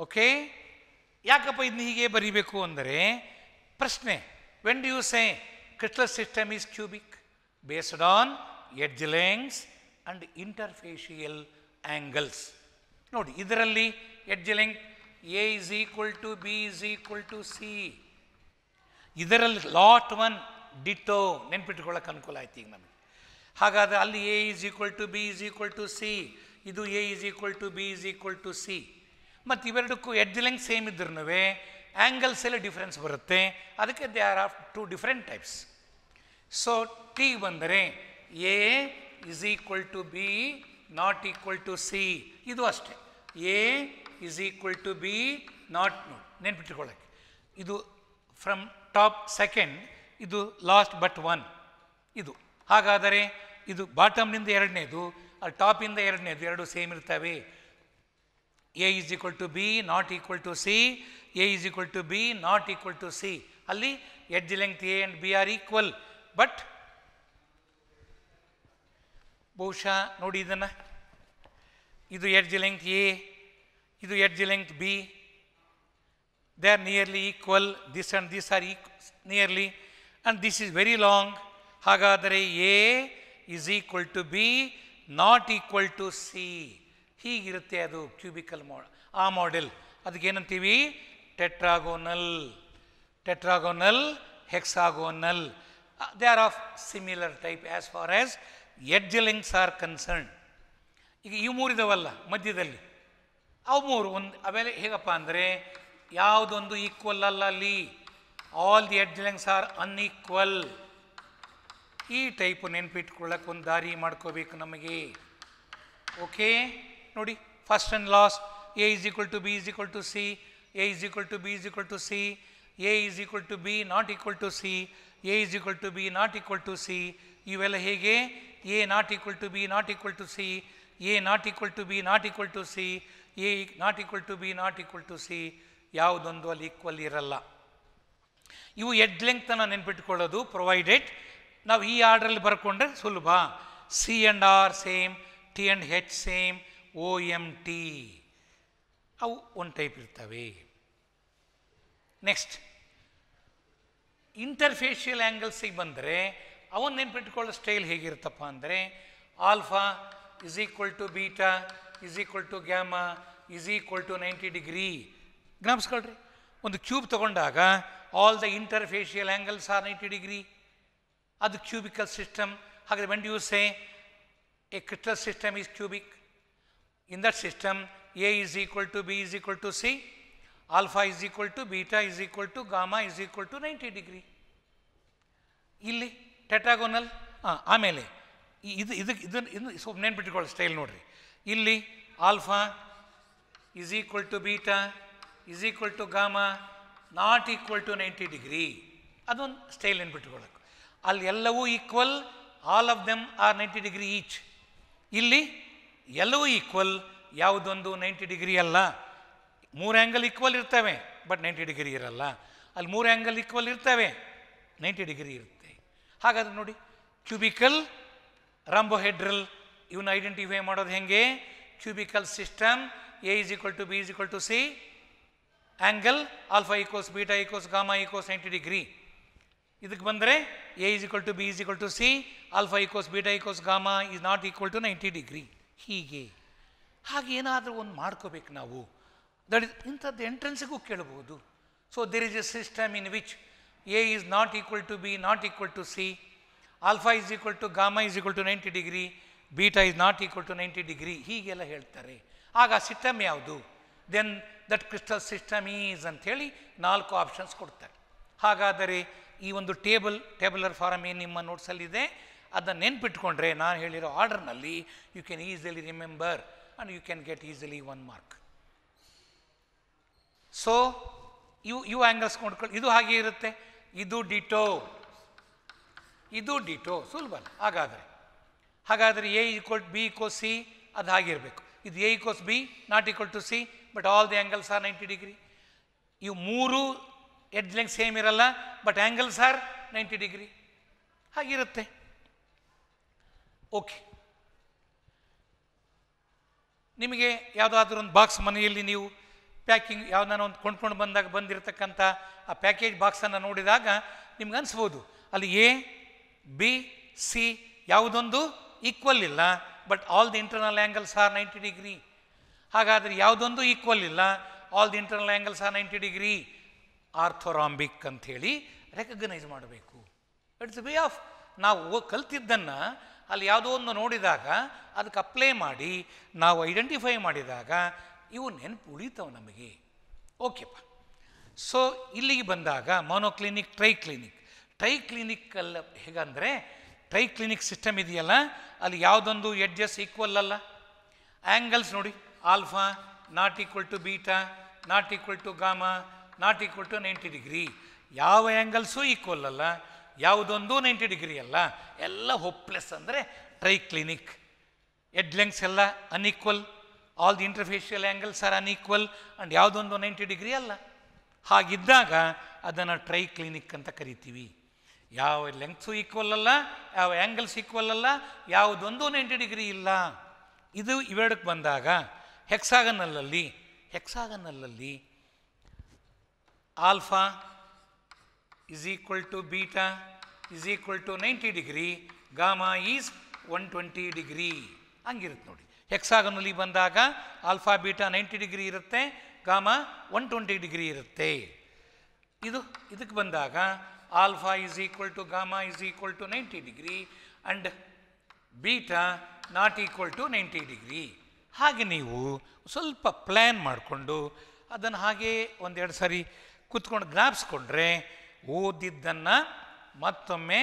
S1: okay ಯಾಕಪ್ಪ ಇದನ್ನ ಹೀಗೆ ಬರೀಬೇಕು ಅಂದರೆ ಪ್ರಶ್ನೆ when do you say crystal system is cubic based on edge and and interfacial angles ನೋಡಿ ಇದರಲ್ಲಿ edge A is equal to B is equal to C ಇದರಲ್ಲಿ last one ditto ನೆನ್ಪಿಟ್ಕೊಳ್ಳೋಕೆ ಅನುಕೂಲ ಆಯ್ತು ಈಗ ನಮಗೆ ಹಾಗಾದ್ರೆ ಅಲ್ಲಿ A is equal to B is equal to C ಇದು A is equal to B is equal to C ಮತ್ತು ಇವೆರಡಕ್ಕೂ ಎಡ್ ಲೆಂಗ್ ಸೇಮ್ ಇದ್ರೂ ಆ್ಯಂಗಲ್ಸ್ ಎಲ್ಲ ಡಿಫ್ರೆನ್ಸ್ ಬರುತ್ತೆ ಅದಕ್ಕೆ they are of two different types so T ಬಂದರೆ A is equal to B not equal to C ಇದು ಅಷ್ಟೇ A is equal to B not ನೋಡ್ ನೆನ್ಪಿಟ್ಕೊಳ್ಳೋಕ್ಕೆ ಇದು ಫ್ರಮ್ ಟಾಪ್ ಸೆಕೆಂಡ್ ಇದು ಲಾಸ್ಟ್ ಬಟ್ ಒನ್ ಇದು ಹಾಗಾದರೆ ಇದು ಬಾಟಮ್ನಿಂದ ಎರಡನೇದು ಅಲ್ಲಿ ಟಾಪಿಂದ ಎರಡನೇದು ಎರಡು ಸೇಮ್ ಇರ್ತವೆ A is equal to B not equal to C A is equal to B not equal to C ಅಲ್ಲಿ edge length A and B are equal but ಬಹುಶಃ ನೋಡಿ ಇದನ್ನು ಇದು ಎಡ್ಜ್ ಲೆಂತ್ ಎ ಇದು edge length B they are nearly equal this and this are equal nearly and this is very long ಹಾಗಾದರೆ A is equal to B not equal to C ಹೀಗಿರುತ್ತೆ ಅದು cubical ಮೋ ಆ model ಅದಕ್ಕೇನಂತೀವಿ tetragonal tetragonal hexagonal they are of similar type as far as edge lengths are concern ಈಗ ಈ ಮೂರಿದವಲ್ಲ ಮಧ್ಯದಲ್ಲಿ ಅವು ಮೂರು ಒಂದು ಅವೆಲ್ಲ ಹೇಗಪ್ಪ ಅಂದರೆ ಯಾವುದೊಂದು ಈಕ್ವಲ್ ಅಲ್ಲ ಅಲ್ಲಿ all the edge lengths are unequal ಈ ಟೈಪ್ ನೆನಪಿಟ್ಕೊಳ್ಳೋಕೆ ಒಂದು ದಾರಿ ಮಾಡ್ಕೋಬೇಕು ನಮಗೆ ಓಕೆ ನೋಡಿ first and last A is equal to B is equal to C A is equal to B is equal to C A is equal to B not equal to C A is equal to B not equal to C ಇವೆಲ್ಲ ಹೇಗೆ A not equal to B not equal to C A not equal to B not equal to C A not equal to B not equal to C ಯಾವುದೊಂದು ಅಲ್ಲಿ equal ಇರಲ್ಲ ಇವು Ed ಲೆಂಗ್ತನ್ನು ನೆನ್ಪಿಟ್ಕೊಳ್ಳೋದು provided ನಾವು ಈ ಆರ್ಡ್ರಲ್ಲಿ ಬರ್ಕೊಂಡ್ರೆ ಸುಲಭ C and R same T and H same O M T ಅವು ಒಂದು ಟೈಪ್ ಇರ್ತವೆ ನೆಕ್ಸ್ಟ್ ಇಂಟರ್ಫೇಷಿಯಲ್ ಆ್ಯಂಗಲ್ಸಿಗೆ ಬಂದರೆ ಅವನ್ನ ನೆನ್ಪಿಟ್ಕೊಳ್ಳೋ ಸ್ಟೈಲ್ ಹೇಗಿರ್ತಪ್ಪ ಅಂದರೆ alpha is equal to beta is equal to gamma is equal to ninety degree ಜ್ಞಾಪಿಸ್ಕೊಳ್ರಿ ಒಂದು ಕ್ಯೂಬ್ ತಗೊಂಡಾಗ all the interfacial angles are ninety degree ಅದು ಕ್ಯೂಬಿಕಲ್ ಸಿಸ್ಟಮ್ ಹಾಗಾದರೆ when you say a crystal system is cubic in that system a is equal to B is equal to c alpha is equal to beta is equal to gamma is equal to ninety degree ಇಲ್ಲಿ tetragonal ಹಾಂ ಆಮೇಲೆ ಇದು ಇದನ್ನು ಸ್ವಲ್ಪ style ನೋಡಿರಿ ಇಲ್ಲಿ alpha is equal to beta is equal to gamma not equal to ninety degree ಅದೊಂದು style ನೆನ್ಪಿಟ್ಕೊಳ್ಳೋಕೆ ಅಲ್ಲಿ ಎಲ್ಲವೂ equal all of them are ninety degree each ಇಲ್ಲಿ ಎಲ್ಲವೂ ಈಕ್ವಲ್ ಯಾವುದೊಂದು ನೈಂಟಿ ಡಿಗ್ರಿ ಅಲ್ಲ ಮೂರು ಆ್ಯಂಗಲ್ ಈಕ್ವಲ್ ಇರ್ತವೆ ಬಟ್ ನೈಂಟಿ ಡಿಗ್ರಿ ಇರಲ್ಲ ಅಲ್ಲಿ ಮೂರು ಆ್ಯಂಗಲ್ ಈಕ್ವಲ್ ಇರ್ತವೆ ನೈಂಟಿ ಡಿಗ್ರಿ ಇರುತ್ತೆ ಹಾಗಾದ್ರೆ ನೋಡಿ ಕ್ಯೂಬಿಕಲ್ ರಾಂಬೋಹೆಡ್ರಲ್ ಇವನ್ನ ಐಡೆಂಟಿಫೈ ಮಾಡೋದು ಹೆಂಗೆ cubical system a is equal to B is equal to C angle alpha equals beta equals gamma equals ninety degree ಇದಕ್ಕೆ ಬಂದರೆ A is equal to B is equal to c alpha equals beta equals gamma is not equal to ninety degree ಹೀಗೆ ಹಾಗೇನಾದರೂ ಒಂದು ಮಾಡ್ಕೋಬೇಕು ನಾವು that is ಇಂಥದ್ದು ಎಂಟ್ರೆನ್ಸಿಗೂ ಕೇಳಬಹುದು so there is a system in which a is not equal to B not equal to c alpha is equal to gamma is equal to ninety degree beta is not equal to ninety degree ಹೀಗೆಲ್ಲ ಹೇಳ್ತಾರೆ ಆಗ system ಯಾವುದು then that crystal system is ಅಂಥೇಳಿ ನಾಲ್ಕು options ಕೊಡ್ತಾರೆ ಹಾಗಾದರೆ ಈ ಒಂದು ಟೇಬಲ್ ಟೇಬಲರ್ ಫಾರಮ್ ಏನು ನಿಮ್ಮ ನೋಟ್ಸಲ್ಲಿದೆ ಅದನ್ನು ನೆನ್ಪಿಟ್ಕೊಂಡ್ರೆ ನಾನು ಹೇಳಿರೋ ಆರ್ಡರ್ನಲ್ಲಿ you can easily remember and you can get easily one mark so ಇವು ಇವು ಆ್ಯಂಗಲ್ಸ್ ಕೊಂಡ್ಕೊಳ್ಳಿ ಇದು ಹಾಗೆ ಇರುತ್ತೆ ಇದು ಡಿಟೋ ಇದು ಡಿಟೋ ಸುಲಭ ಹಾಗಾದರೆ ಹಾಗಾದರೆ a equal b equal c ಅದು ಹಾಗಿರಬೇಕು ಇದು a equals b not equal to c but all the angles are ninety degree ಇವು ಮೂರು ಎಡ್ ಲೆಂಗ್ ಸೇಮ್ ಇರಲ್ಲ but angles are ninety degree ಹಾಗಿರುತ್ತೆ ಓಕೆ ನಿಮಗೆ ಯಾವುದಾದ್ರೂ ಒಂದು ಬಾಕ್ಸ್ ಮನೆಯಲ್ಲಿ ನೀವು ಪ್ಯಾಕಿಂಗ್ ಯಾವ್ದಾನ ಒಂದು ಕೊಂಡ್ಕೊಂಡು ಬಂದಾಗ ಬಂದಿರತಕ್ಕಂಥ ಆ ಪ್ಯಾಕೇಜ್ ಬಾಕ್ಸನ್ನು ನೋಡಿದಾಗ ನಿಮ್ಗೆ ಅನಿಸ್ಬೋದು ಅಲ್ಲಿ ಎ ಬಿ ಸಿ ಯಾವುದೊಂದು ಈಕ್ವಲ್ ಇಲ್ಲ but all the internal angles are ninety degree ಹಾಗಾದರೆ ಯಾವುದೊಂದು ಈಕ್ವಲ್ ಇಲ್ಲ all the internal angles are ninety degree orthorhombic ಅಂಥೇಳಿ ರೆಕಗ್ನೈಸ್ ಮಾಡಬೇಕು ಇಟ್ಸ್ ವೇ ಆಫ್ ನಾವು ಕಲ್ತಿದ್ದನ್ನು ಅಲ್ಲಿ ಯಾವುದೋ ಒಂದು ನೋಡಿದಾಗ ಅದಕ್ಕೆ ಅಪ್ಲೈ ಮಾಡಿ ನಾವು ಐಡೆಂಟಿಫೈ ಮಾಡಿದಾಗ ಇವು ನೆನಪು ಉಳಿತಾವೆ ನಮಗೆ ಓಕೆಪ್ಪ ಸೊ ಇಲ್ಲಿಗೆ ಬಂದಾಗ ಮೊನೋಕ್ಲಿನಿಕ್ ಟ್ರೈ ಕ್ಲಿನಿಕ್ ಟ್ರೈ ಕ್ಲಿನಿಕ್ಕಲ್ಲಿ ಹೇಗಂದರೆ ಟ್ರೈ ಕ್ಲಿನಿಕ್ ಸಿಸ್ಟಮ್ ಇದೆಯಲ್ಲ ಅಲ್ಲಿ ಯಾವುದೊಂದು ಎಡ್ಜಸ್ ಈಕ್ವಲ್ ಅಲ್ಲ ಆ್ಯಂಗಲ್ಸ್ ನೋಡಿ alpha not equal to beta not equal to gamma not equal to ninety degree ಯಾವ ಆ್ಯಂಗಲ್ಸು ಈಕ್ವಲ್ ಅಲ್ಲ ಯಾವುದೊಂದು ನೈಂಟಿ ಡಿಗ್ರಿ ಅಲ್ಲ ಎಲ್ಲ ಹೋಪ್ಲೆಸ್ ಅಂದರೆ ಟ್ರೈ ಕ್ಲಿನಿಕ್ ಎಡ್ ಲೆಂಗ್ಸ್ ಎಲ್ಲ unequal all the interfacial angles are unequal and ಯಾವುದೊಂದು ninety degree ಅಲ್ಲ ಹಾಗಿದ್ದಾಗ ಅದನ್ನು ಟ್ರೈ ಕ್ಲಿನಿಕ್ ಅಂತ ಕರಿತೀವಿ ಯಾವ ಲೆಂಗ್ತು ಈಕ್ವಲ್ ಅಲ್ಲ ಯಾವ ಆ್ಯಂಗಲ್ಸ್ ಈಕ್ವಲ್ ಅಲ್ಲ ಯಾವುದೊಂದು ನೈಂಟಿ ಡಿಗ್ರಿ ಇಲ್ಲ ಇದು ಇವೆರಡಕ್ಕೆ ಬಂದಾಗ ಹೆಕ್ಸಾಗನಲ್ಲಲ್ಲಿ ಹೆಕ್ಸಾಗನಲ್ಲಲ್ಲಿ alpha is equal to beta is equal to ninety degree gamma is one twenty degree ಹಂಗಿರುತ್ತೆ ನೋಡಿ ಹೆಕ್ಸಾಗನಲ್ಲಿ ಬಂದಾಗ ಆಲ್ಫಾ ಬೀಟಾ ನೈಂಟಿ ಡಿಗ್ರಿ ಇರುತ್ತೆ ಗಾಮ ಒನ್ ಟ್ವೆಂಟಿ ಡಿಗ್ರಿ ಇರುತ್ತೆ ಇದು ಇದಕ್ಕೆ ಬಂದಾಗ alpha is equal to gamma is equal to 90 degree and beta not equal to 90 degree ಹಾಗೆ ನೀವು ಸ್ವಲ್ಪ ಪ್ಲ್ಯಾನ್ ಮಾಡಿಕೊಂಡು ಅದನ್ನು ಹಾಗೇ ಒಂದೆರಡು ಸಾರಿ ಕೂತ್ಕೊಂಡು ಗ್ರಾಪ್ಸ್ಕೊಂಡ್ರೆ ಓದಿದ್ದನ್ನು ಮತ್ತೊಮ್ಮೆ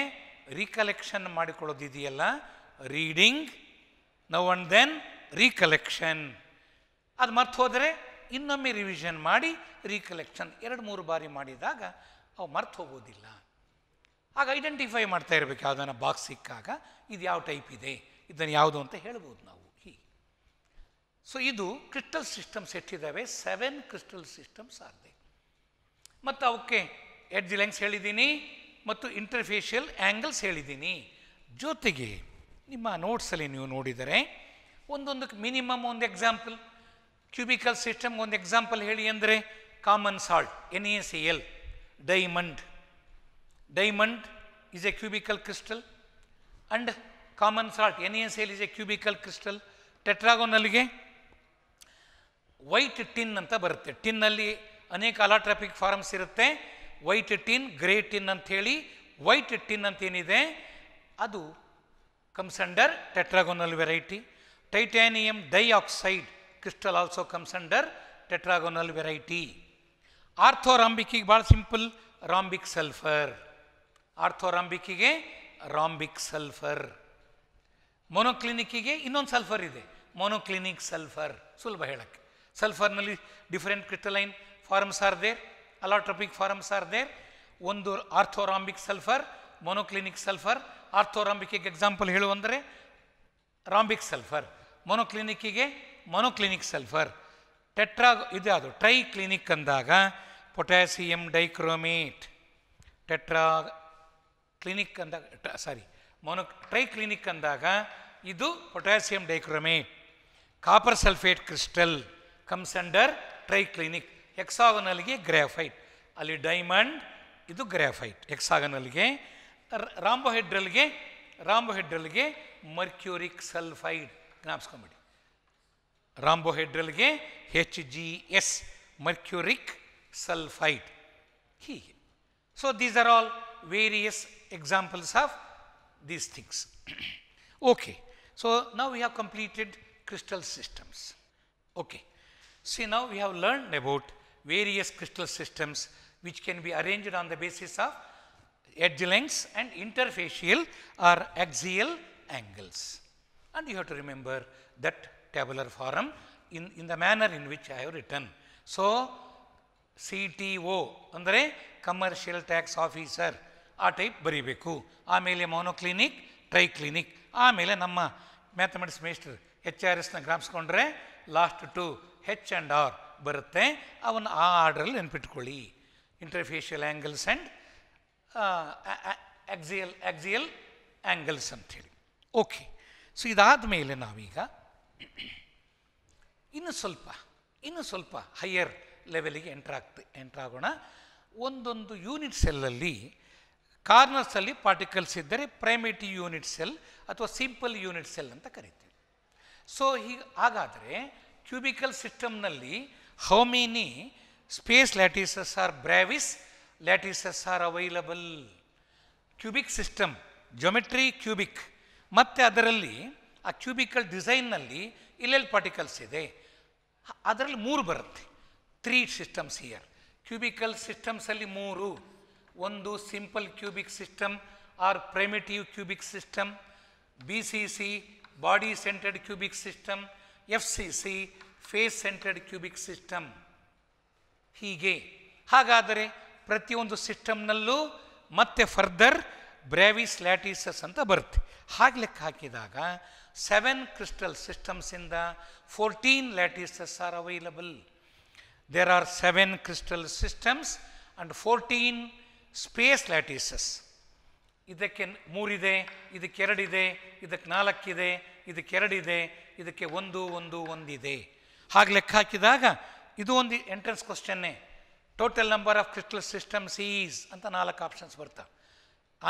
S1: ರೀಕಲೆಕ್ಷನ್ ಮಾಡಿಕೊಳ್ಳೋದಿದೆಯಲ್ಲ reading now and then recollection ಅದು ಮರ್ತು ಹೋದರೆ ಇನ್ನೊಮ್ಮೆ ರಿವಿಷನ್ ಮಾಡಿ ರೀಕಲೆಕ್ಷನ್ ಎರಡು ಮೂರು ಬಾರಿ ಮಾಡಿದಾಗ ಅವು ಮರ್ತು ಹೋಗೋದಿಲ್ಲ ಆಗ ಐಡೆಂಟಿಫೈ ಮಾಡ್ತಾ ಇರಬೇಕು ಯಾವುದನ್ನ ಬಾಕ್ಸ್ ಸಿಕ್ಕಾಗ ಇದು ಯಾವ ಟೈಪ್ ಇದೆ ಇದನ್ನು ಯಾವುದು ಅಂತ ಹೇಳ್ಬೋದು ನಾವು ಹೀಗೆ ಸೊ ಇದು ಕ್ರಿಸ್ಟಲ್ ಸಿಸ್ಟಮ್ಸ್ ಎಷ್ಟಿದ್ದಾವೆ ಸೆವೆನ್ ಕ್ರಿಸ್ಟಲ್ ಸಿಸ್ಟಮ್ಸ್ ಆಗಿದೆ ಮತ್ತು ಅವಕ್ಕೆ ಎಡ್ಜ್ ಲೆಂಗ್ಸ್ ಹೇಳಿದ್ದೀನಿ ಮತ್ತು ಇಂಟರ್ಫೇಷಿಯಲ್ ಆ್ಯಂಗಲ್ಸ್ ಹೇಳಿದ್ದೀನಿ ಜೊತೆಗೆ ನಿಮ್ಮ ನೋಟ್ಸಲ್ಲಿ ನೀವು ನೋಡಿದರೆ ಒಂದೊಂದಕ್ಕೆ ಮಿನಿಮಮ್ ಒಂದು ಎಕ್ಸಾಂಪಲ್ ಕ್ಯೂಬಿಕಲ್ ಸಿಸ್ಟಮ್ಗೆ ಒಂದು ಎಕ್ಸಾಂಪಲ್ ಹೇಳಿ ಅಂದರೆ common salt N A C L diamond diamond is a cubical crystal cubical common salt common N NaCl is a cubical crystal ಟೆಟ್ರಾಗೋನಲ್ಗೆ ವೈಟ್ ಟಿನ್ ಅಂತ ಬರುತ್ತೆ ಟಿನ್ನಲ್ಲಿ ಅನೇಕ ಅಲಾಟ್ರಾಪಿಕ್ ಫಾರ್ಮ್ಸ್ ಇರುತ್ತೆ ವೈಟ್ ಟಿನ್ ಗ್ರೇ ಟಿನ್ ಅಂಥೇಳಿ white tin ಅಂತ ಏನಿದೆ ಅದು comes under tetragonal variety titanium dioxide crystal also comes under tetragonal variety ಆರ್ಥೋ ರಾಂಬಿಕ್ಕಿಗೆ ಭಾಳ ಸಿಂಪಲ್ ರಾಂಬಿಕ್ ಸಲ್ಫರ್ ಆರ್ಥೋರಾಂಬಿಕ್ಕಿಗೆ ರಾಂಬಿಕ್ ಸಲ್ಫರ್ ಮೊನೋಕ್ಲಿನಿಕ್ಕಿಗೆ ಇನ್ನೊಂದು ಸಲ್ಫರ್ ಇದೆ ಮೊನೋಕ್ಲಿನಿಕ್ ಸಲ್ಫರ್ ಸುಲಭ ಹೇಳಕ್ಕೆ ಸಲ್ಫರ್ನಲ್ಲಿ different crystalline forms are there allotropic forms are there ಒಂದು ಆರ್ಥೋರಾಂಬಿಕ್ ಸಲ್ಫರ್ ಮೊನೋಕ್ಲಿನಿಕ್ ಸಲ್ಫರ್ ಆರ್ಥೋರಾಂಬಿಕ್ಕಿಗೆ ಎಕ್ಸಾಂಪಲ್ ಹೇಳುವಂದರೆ ರಾಂಬಿಕ್ ಸಲ್ಫರ್ ಮೊನೋಕ್ಲಿನಿಕ್ಕಿಗೆ ಮೊನೋಕ್ಲಿನಿಕ್ ಸಲ್ಫರ್ ಟೆಟ್ರಾ ಇದೆ ಅದು ಟ್ರೈ ಕ್ಲಿನಿಕ್ ಅಂದಾಗ ಪೊಟ್ಯಾಸಿಯಂ ಡೈಕ್ರೋಮೇಟ್ ಟೆಟ್ರಾ ಕ್ಲಿನಿಕ್ ಅಂದಾಗ ಸಾರಿ ಮೊನೊ ಟ್ರೈ ಕ್ಲಿನಿಕ್ ಅಂದಾಗ ಇದು potassium dichromate copper sulphate crystal comes under triclinic ಎಕ್ಸಾಗನಲ್ಗೆ ಗ್ರ್ಯಾಫೈಟ್ ಅಲ್ಲಿ ಡೈಮಂಡ್ ಇದು ಗ್ರ್ಯಾಫೈಟ್ ಎಕ್ಸಾಗನಲ್ಗೆ ರಾಂಬೋಹೆಡ್ರಲ್ಗೆ ರಾಂಬೋಹೆಡ್ರಲ್ಗೆ ಮರ್ಕ್ಯೂರಿಕ್ ಸಲ್ಫೈಡ್ ಜ್ಞಾಪಿಸ್ಕೊಂಬಿಡಿ ರಾಂಬೋಹೆಡ್ರಲ್ಗೆ H G S mercuric sulphide ಹೀಗೆ so these are all various examples of these things. [clears throat] okay. So, now we have completed crystal systems. Okay. See now we have learned about various crystal systems which can be arranged on the basis of edge lengths and interfacial or axial angles. And you have to remember that tabular form in, in the manner in which I have written. So, CTO ಅಂದರೆ commercial tax officer. ಆ type ಬರೀಬೇಕು ಆಮೇಲೆ monoclinic triclinic ಆಮೇಲೆ ನಮ್ಮ mathematics master H R ಎಸ್ನ ಗ್ರಾಮ್ಸ್ಕೊಂಡ್ರೆ last two H and R ಬರುತ್ತೆ ಅವನ್ನು ಆ ಆರ್ಡ್ರಲ್ಲಿ ನೆನ್ಪಿಟ್ಕೊಳ್ಳಿ interfacial angles and axial axial angles ಅಂಥೇಳಿ ಓಕೆ ಸೊ ಇದಾದ ಮೇಲೆ ನಾವೀಗ ಇನ್ನು ಸ್ವಲ್ಪ ಇನ್ನು ಸ್ವಲ್ಪ ಹೈಯರ್ ಲೆವೆಲಿಗೆ ಎಂಟ್ರಾಗ್ತಿ ಎಂಟ್ರಾಗೋಣ ಒಂದೊಂದು ಯೂನಿಟ್ ಸೆಲ್ಲಲ್ಲಿ ಕಾರ್ನರ್ಸಲ್ಲಿ ಪಾರ್ಟಿಕಲ್ಸ್ ಇದ್ದರೆ ಪ್ರೈಮೇಟಿ ಯೂನಿಟ್ ಸೆಲ್ ಅಥವಾ ಸಿಂಪಲ್ ಯೂನಿಟ್ ಸೆಲ್ ಅಂತ ಕರಿತೀವಿ ಸೊ ಹೀಗೆ ಹಾಗಾದರೆ ಕ್ಯೂಬಿಕಲ್ ಸಿಸ್ಟಮ್ನಲ್ಲಿ how many space lattices are Bravais lattices are available cubic system geometry cubic ಮತ್ತು ಅದರಲ್ಲಿ ಆ ಕ್ಯೂಬಿಕಲ್ ಡಿಸೈನ್ನಲ್ಲಿ ಇಲ್ಲೆಲ್ಲಿ ಪಾರ್ಟಿಕಲ್ಸ್ ಇದೆ ಅದರಲ್ಲಿ ಮೂರು ಬರುತ್ತೆ ತ್ರೀ ಸಿಸ್ಟಮ್ಸ್ ಇಯರ್ ಕ್ಯೂಬಿಕಲ್ ಸಿಸ್ಟಮ್ಸಲ್ಲಿ ಮೂರು ಒಂದು simple cubic system or primitive cubic system B C C body centred cubic system F C C face centred cubic system ಹೀಗೆ ಹಾಗಾದರೆ ಪ್ರತಿಯೊಂದು ಸಿಸ್ಟಮ್ನಲ್ಲೂ ಮತ್ತೆ ಫರ್ದರ್ ಬ್ರಾವಿಸ್ ಲ್ಯಾಟಿಸಸ್ ಅಂತ ಬರುತ್ತೆ ಹಾಗೆ ಲೆಕ್ಕ ಹಾಕಿದಾಗ ಸೆವೆನ್ ಕ್ರಿಸ್ಟಲ್ ಸಿಸ್ಟಮ್ಸಿಂದ fourteen lattices are available there are seven crystal systems and fourteen space lattices ಇದಕ್ಕೆ ಮೂರಿದೆ ಇದಕ್ಕೆ ಎರಡಿದೆ ಇದಕ್ಕೆ ನಾಲ್ಕಿದೆ ಇದಕ್ಕೆ ಎರಡಿದೆ ಇದಕ್ಕೆ ಒಂದು ಒಂದು ಒಂದಿದೆ ಹಾಗೆ ಲೆಕ್ಕ ಹಾಕಿದಾಗ ಇದು ಒಂದು ಎಂಟ್ರೆನ್ಸ್ ಕ್ವಶನ್ನೇ total number of crystal system ಸೀಸ್ ಅಂತ ನಾಲ್ಕು ಆಪ್ಷನ್ಸ್ ಬರ್ತಾವೆ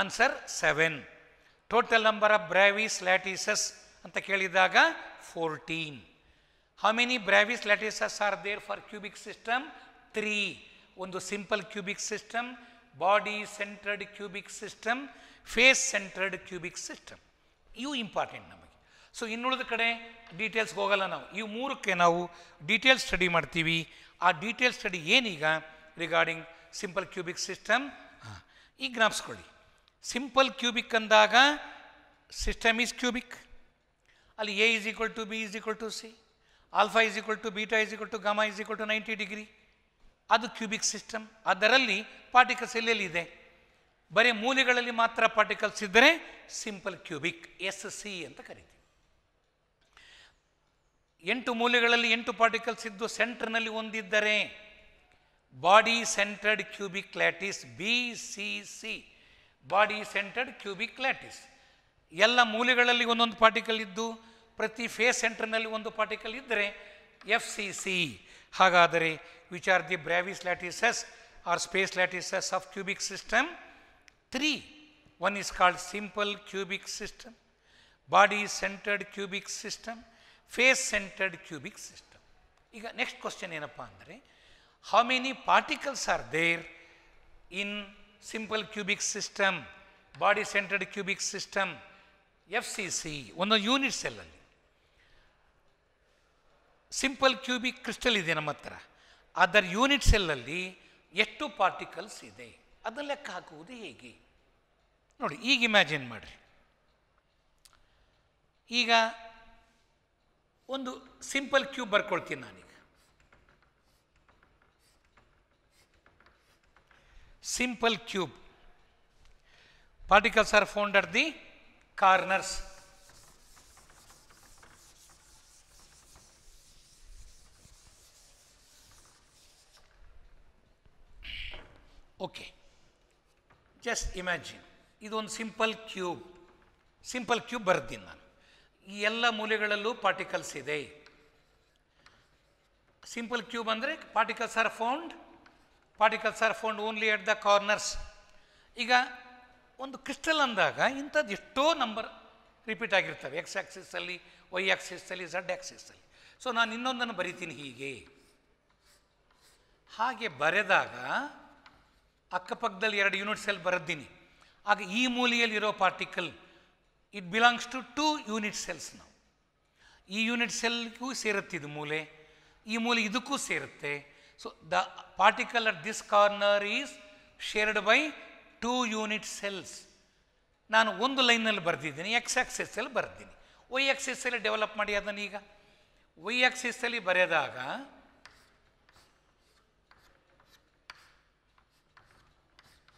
S1: answer seven total number of Bravais lattices ಅಂತ ಕೇಳಿದಾಗ fourteen how many Bravais lattices are there for cubic system three ಒಂದು simple cubic system body centred cubic system face centred cubic system ಇವು important ನಮಗೆ so ಇನ್ನುಳಿದ ಕಡೆ ಡೀಟೇಲ್ಸ್ಗೆ ಹೋಗಲ್ಲ ನಾವು ಇವು ಮೂರಕ್ಕೆ ನಾವು ಡೀಟೇಲ್ ಸ್ಟಡಿ ಮಾಡ್ತೀವಿ ಆ ಡೀಟೇಲ್ ಸ್ಟಡಿ ಏನೀಗ ರಿಗಾರ್ಡಿಂಗ್ ಸಿಂಪಲ್ ಕ್ಯೂಬಿಕ್ ಸಿಸ್ಟಮ್ ಈಗ ಜ್ಞಾಪಿಸ್ಕೊಳ್ಳಿ ಸಿಂಪಲ್ ಕ್ಯೂಬಿಕ್ ಅಂದಾಗ ಸಿಸ್ಟಮ್ ಈಸ್ ಕ್ಯೂಬಿಕ್ ಅಲ್ಲಿ a is equal to B is equal to c alpha is equal to beta is equal to gamma is equal to ninety degree ಅದು cubic system ಅದರಲ್ಲಿ particles ಎಲ್ಲೆಲ್ಲಿ ಇದೆ ಬರೀ ಮೂಲೆಗಳಲ್ಲಿ ಮಾತ್ರ particles ಇದ್ದರೆ ಸಿಂಪಲ್ ಕ್ಯೂಬಿಕ್ ಎಸ್ ಸಿ ಅಂತ ಕರಿತೀವಿ ಎಂಟು ಮೂಲೆಗಳಲ್ಲಿ ಎಂಟು ಪಾರ್ಟಿಕಲ್ಸ್ ಇದ್ದು ಸೆಂಟರ್ನಲ್ಲಿ ಒಂದಿದ್ದರೆ body centred cubic lattice B C C body centred cubic lattice ಎಲ್ಲ ಮೂಲೆಗಳಲ್ಲಿ ಒಂದೊಂದು ಪಾರ್ಟಿಕಲ್ ಇದ್ದು ಪ್ರತಿ ಫೇಸ್ ಸೆಂಟರ್ನಲ್ಲಿ ಒಂದು ಪಾರ್ಟಿಕಲ್ ಇದ್ದರೆ ಎಫ್ ಸಿ ಸಿ ಹಾಗಾದರೆ which are the Brevis lattices or space lattices of cubic system. Three, one is called simple cubic system, body centered cubic system, face centered cubic system. Next question how many particles are there in simple cubic system, body centered cubic system, FCC, one unit cell. only. Simple cubic crystal is in a matra. ಅದರ unit ಸೆಲ್ಲಲ್ಲಿ ಎಷ್ಟು particles ಇದೆ ಅದನ್ನು ಲೆಕ್ಕ ಹಾಕುವುದು ಹೇಗೆ ನೋಡಿ ಈಗ ಇಮ್ಯಾಜಿನ್ ಮಾಡಿರಿ ಈಗ ಒಂದು ಸಿಂಪಲ್ ಕ್ಯೂಬ್ ಬರ್ಕೊಳ್ತೀನಿ ನಾನೀಗ simple cube particles are found at the corners okay just imagine ಇದೊಂದು ಸಿಂಪಲ್ ಕ್ಯೂಬ್ ಸಿಂಪಲ್ ಕ್ಯೂಬ್ ಬರ್ತೀನಿ ನಾನು ಈ ಎಲ್ಲ ಮೂಲೆಗಳಲ್ಲೂ ಪಾರ್ಟಿಕಲ್ಸ್ ಇದೆ ಸಿಂಪಲ್ ಕ್ಯೂಬ್ ಅಂದರೆ particles are found particles are found only at the corners ಈಗ ಒಂದು ಕ್ರಿಸ್ಟಲ್ ಅಂದಾಗ ಇಂಥದ್ದು ಎಷ್ಟೋ ನಂಬರ್ ರಿಪೀಟ್ ಆಗಿರ್ತವೆ ಎಕ್ಸ್ ಆ್ಯಕ್ಸಿಸಲ್ಲಿ ವೈ ಆ್ಯಕ್ಸಿಸಲ್ಲಿ ಝಡ್ ಆ್ಯಕ್ಸಿಸಲ್ಲಿ ಸೊ ನಾನು ಇನ್ನೊಂದನ್ನು ಬರಿತೀನಿ ಹೀಗೆ ಹಾಗೆ ಬರೆದಾಗ ಅಕ್ಕಪಕ್ಕದಲ್ಲಿ ಎರಡು ಯೂನಿಟ್ ಸೆಲ್ ಬರೆದ್ದೀನಿ ಆಗ ಈ ಮೂಲೆಯಲ್ಲಿ ಇರೋ particle it belongs to two unit cells ನಾವು ಈ ಯೂನಿಟ್ ಸೆಲ್ಗೂ ಸೇರುತ್ತೆ ಇದು ಮೂಲೆ ಈ ಮೂಲೆ ಇದಕ್ಕೂ ಸೇರುತ್ತೆ so the particle at this corner is shared by two unit cells ನಾನು ಒಂದು ಲೈನಲ್ಲಿ ಬರೆದಿದ್ದೀನಿ ಎಕ್ಸ್ ಆಕ್ಸೆಸ್ಸಲ್ಲಿ ಬರೆದಿದ್ದೀನಿ ವೈ ಆಕ್ಸೆಸ್ಸಲ್ಲಿ ಡೆವಲಪ್ ಮಾಡಿ ಅದನ್ನು ಈಗ ವೈ ಆಕ್ಸೆಸ್ಸಲ್ಲಿ ಬರೆದಾಗ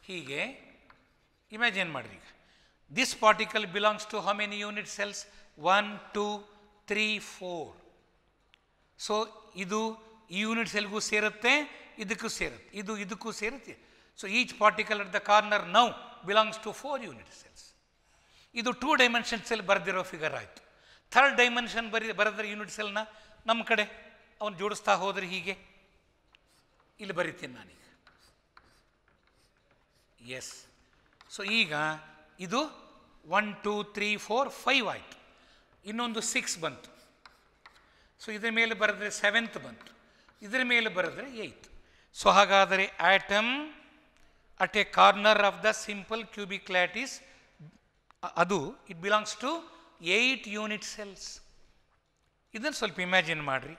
S1: ಹೀಗೆ ಇಮ್ಯಾಜಿನ್ ಮಾಡಿರಿ ಈಗ this particle belongs to how many unit cells one two three four so ಇದು ಈ ಯೂನಿಟ್ ಸೆಲ್ಗೂ ಸೇರುತ್ತೆ ಇದಕ್ಕೂ ಸೇರುತ್ತೆ ಇದು ಇದಕ್ಕೂ ಸೇರುತ್ತೆ so each particle at the corner now belongs to four unit cells ಇದು ಟೂ ಡೈಮೆನ್ಷನ್ ಸೆಲ್ ಬರೆದಿರೋ ಫಿಗರ್ ಆಯಿತು ಥರ್ಡ್ ಡೈಮೆನ್ಷನ್ ಬರೀ ಬರೆದ್ರೆ ಯೂನಿಟ್ ಸೆಲ್ನ ನಮ್ಮ ಕಡೆ ಅವನು ಜೋಡಿಸ್ತಾ ಹೋದರೆ ಹೀಗೆ ಇಲ್ಲಿ ಬರಿತೀನಿ ನಾನೀಗ ಎಸ್ ಸೊ ಈಗ ಇದು one two three four five ಆಯಿತು ಇನ್ನೊಂದು ಸಿಕ್ಸ್ ಬಂತು ಸೊ ಇದರ ಮೇಲೆ ಬರೆದ್ರೆ ಸೆವೆಂತ್ ಬಂತು ಇದರ ಮೇಲೆ ಬರೆದ್ರೆ ಏಯ್ತ್ ಸೊ ಹಾಗಾದರೆ atom at a corner of the simple cubic lattice ಅದು it belongs to eight unit cells ಇದನ್ನು ಸ್ವಲ್ಪ ಇಮ್ಯಾಜಿನ್ ಮಾಡಿರಿ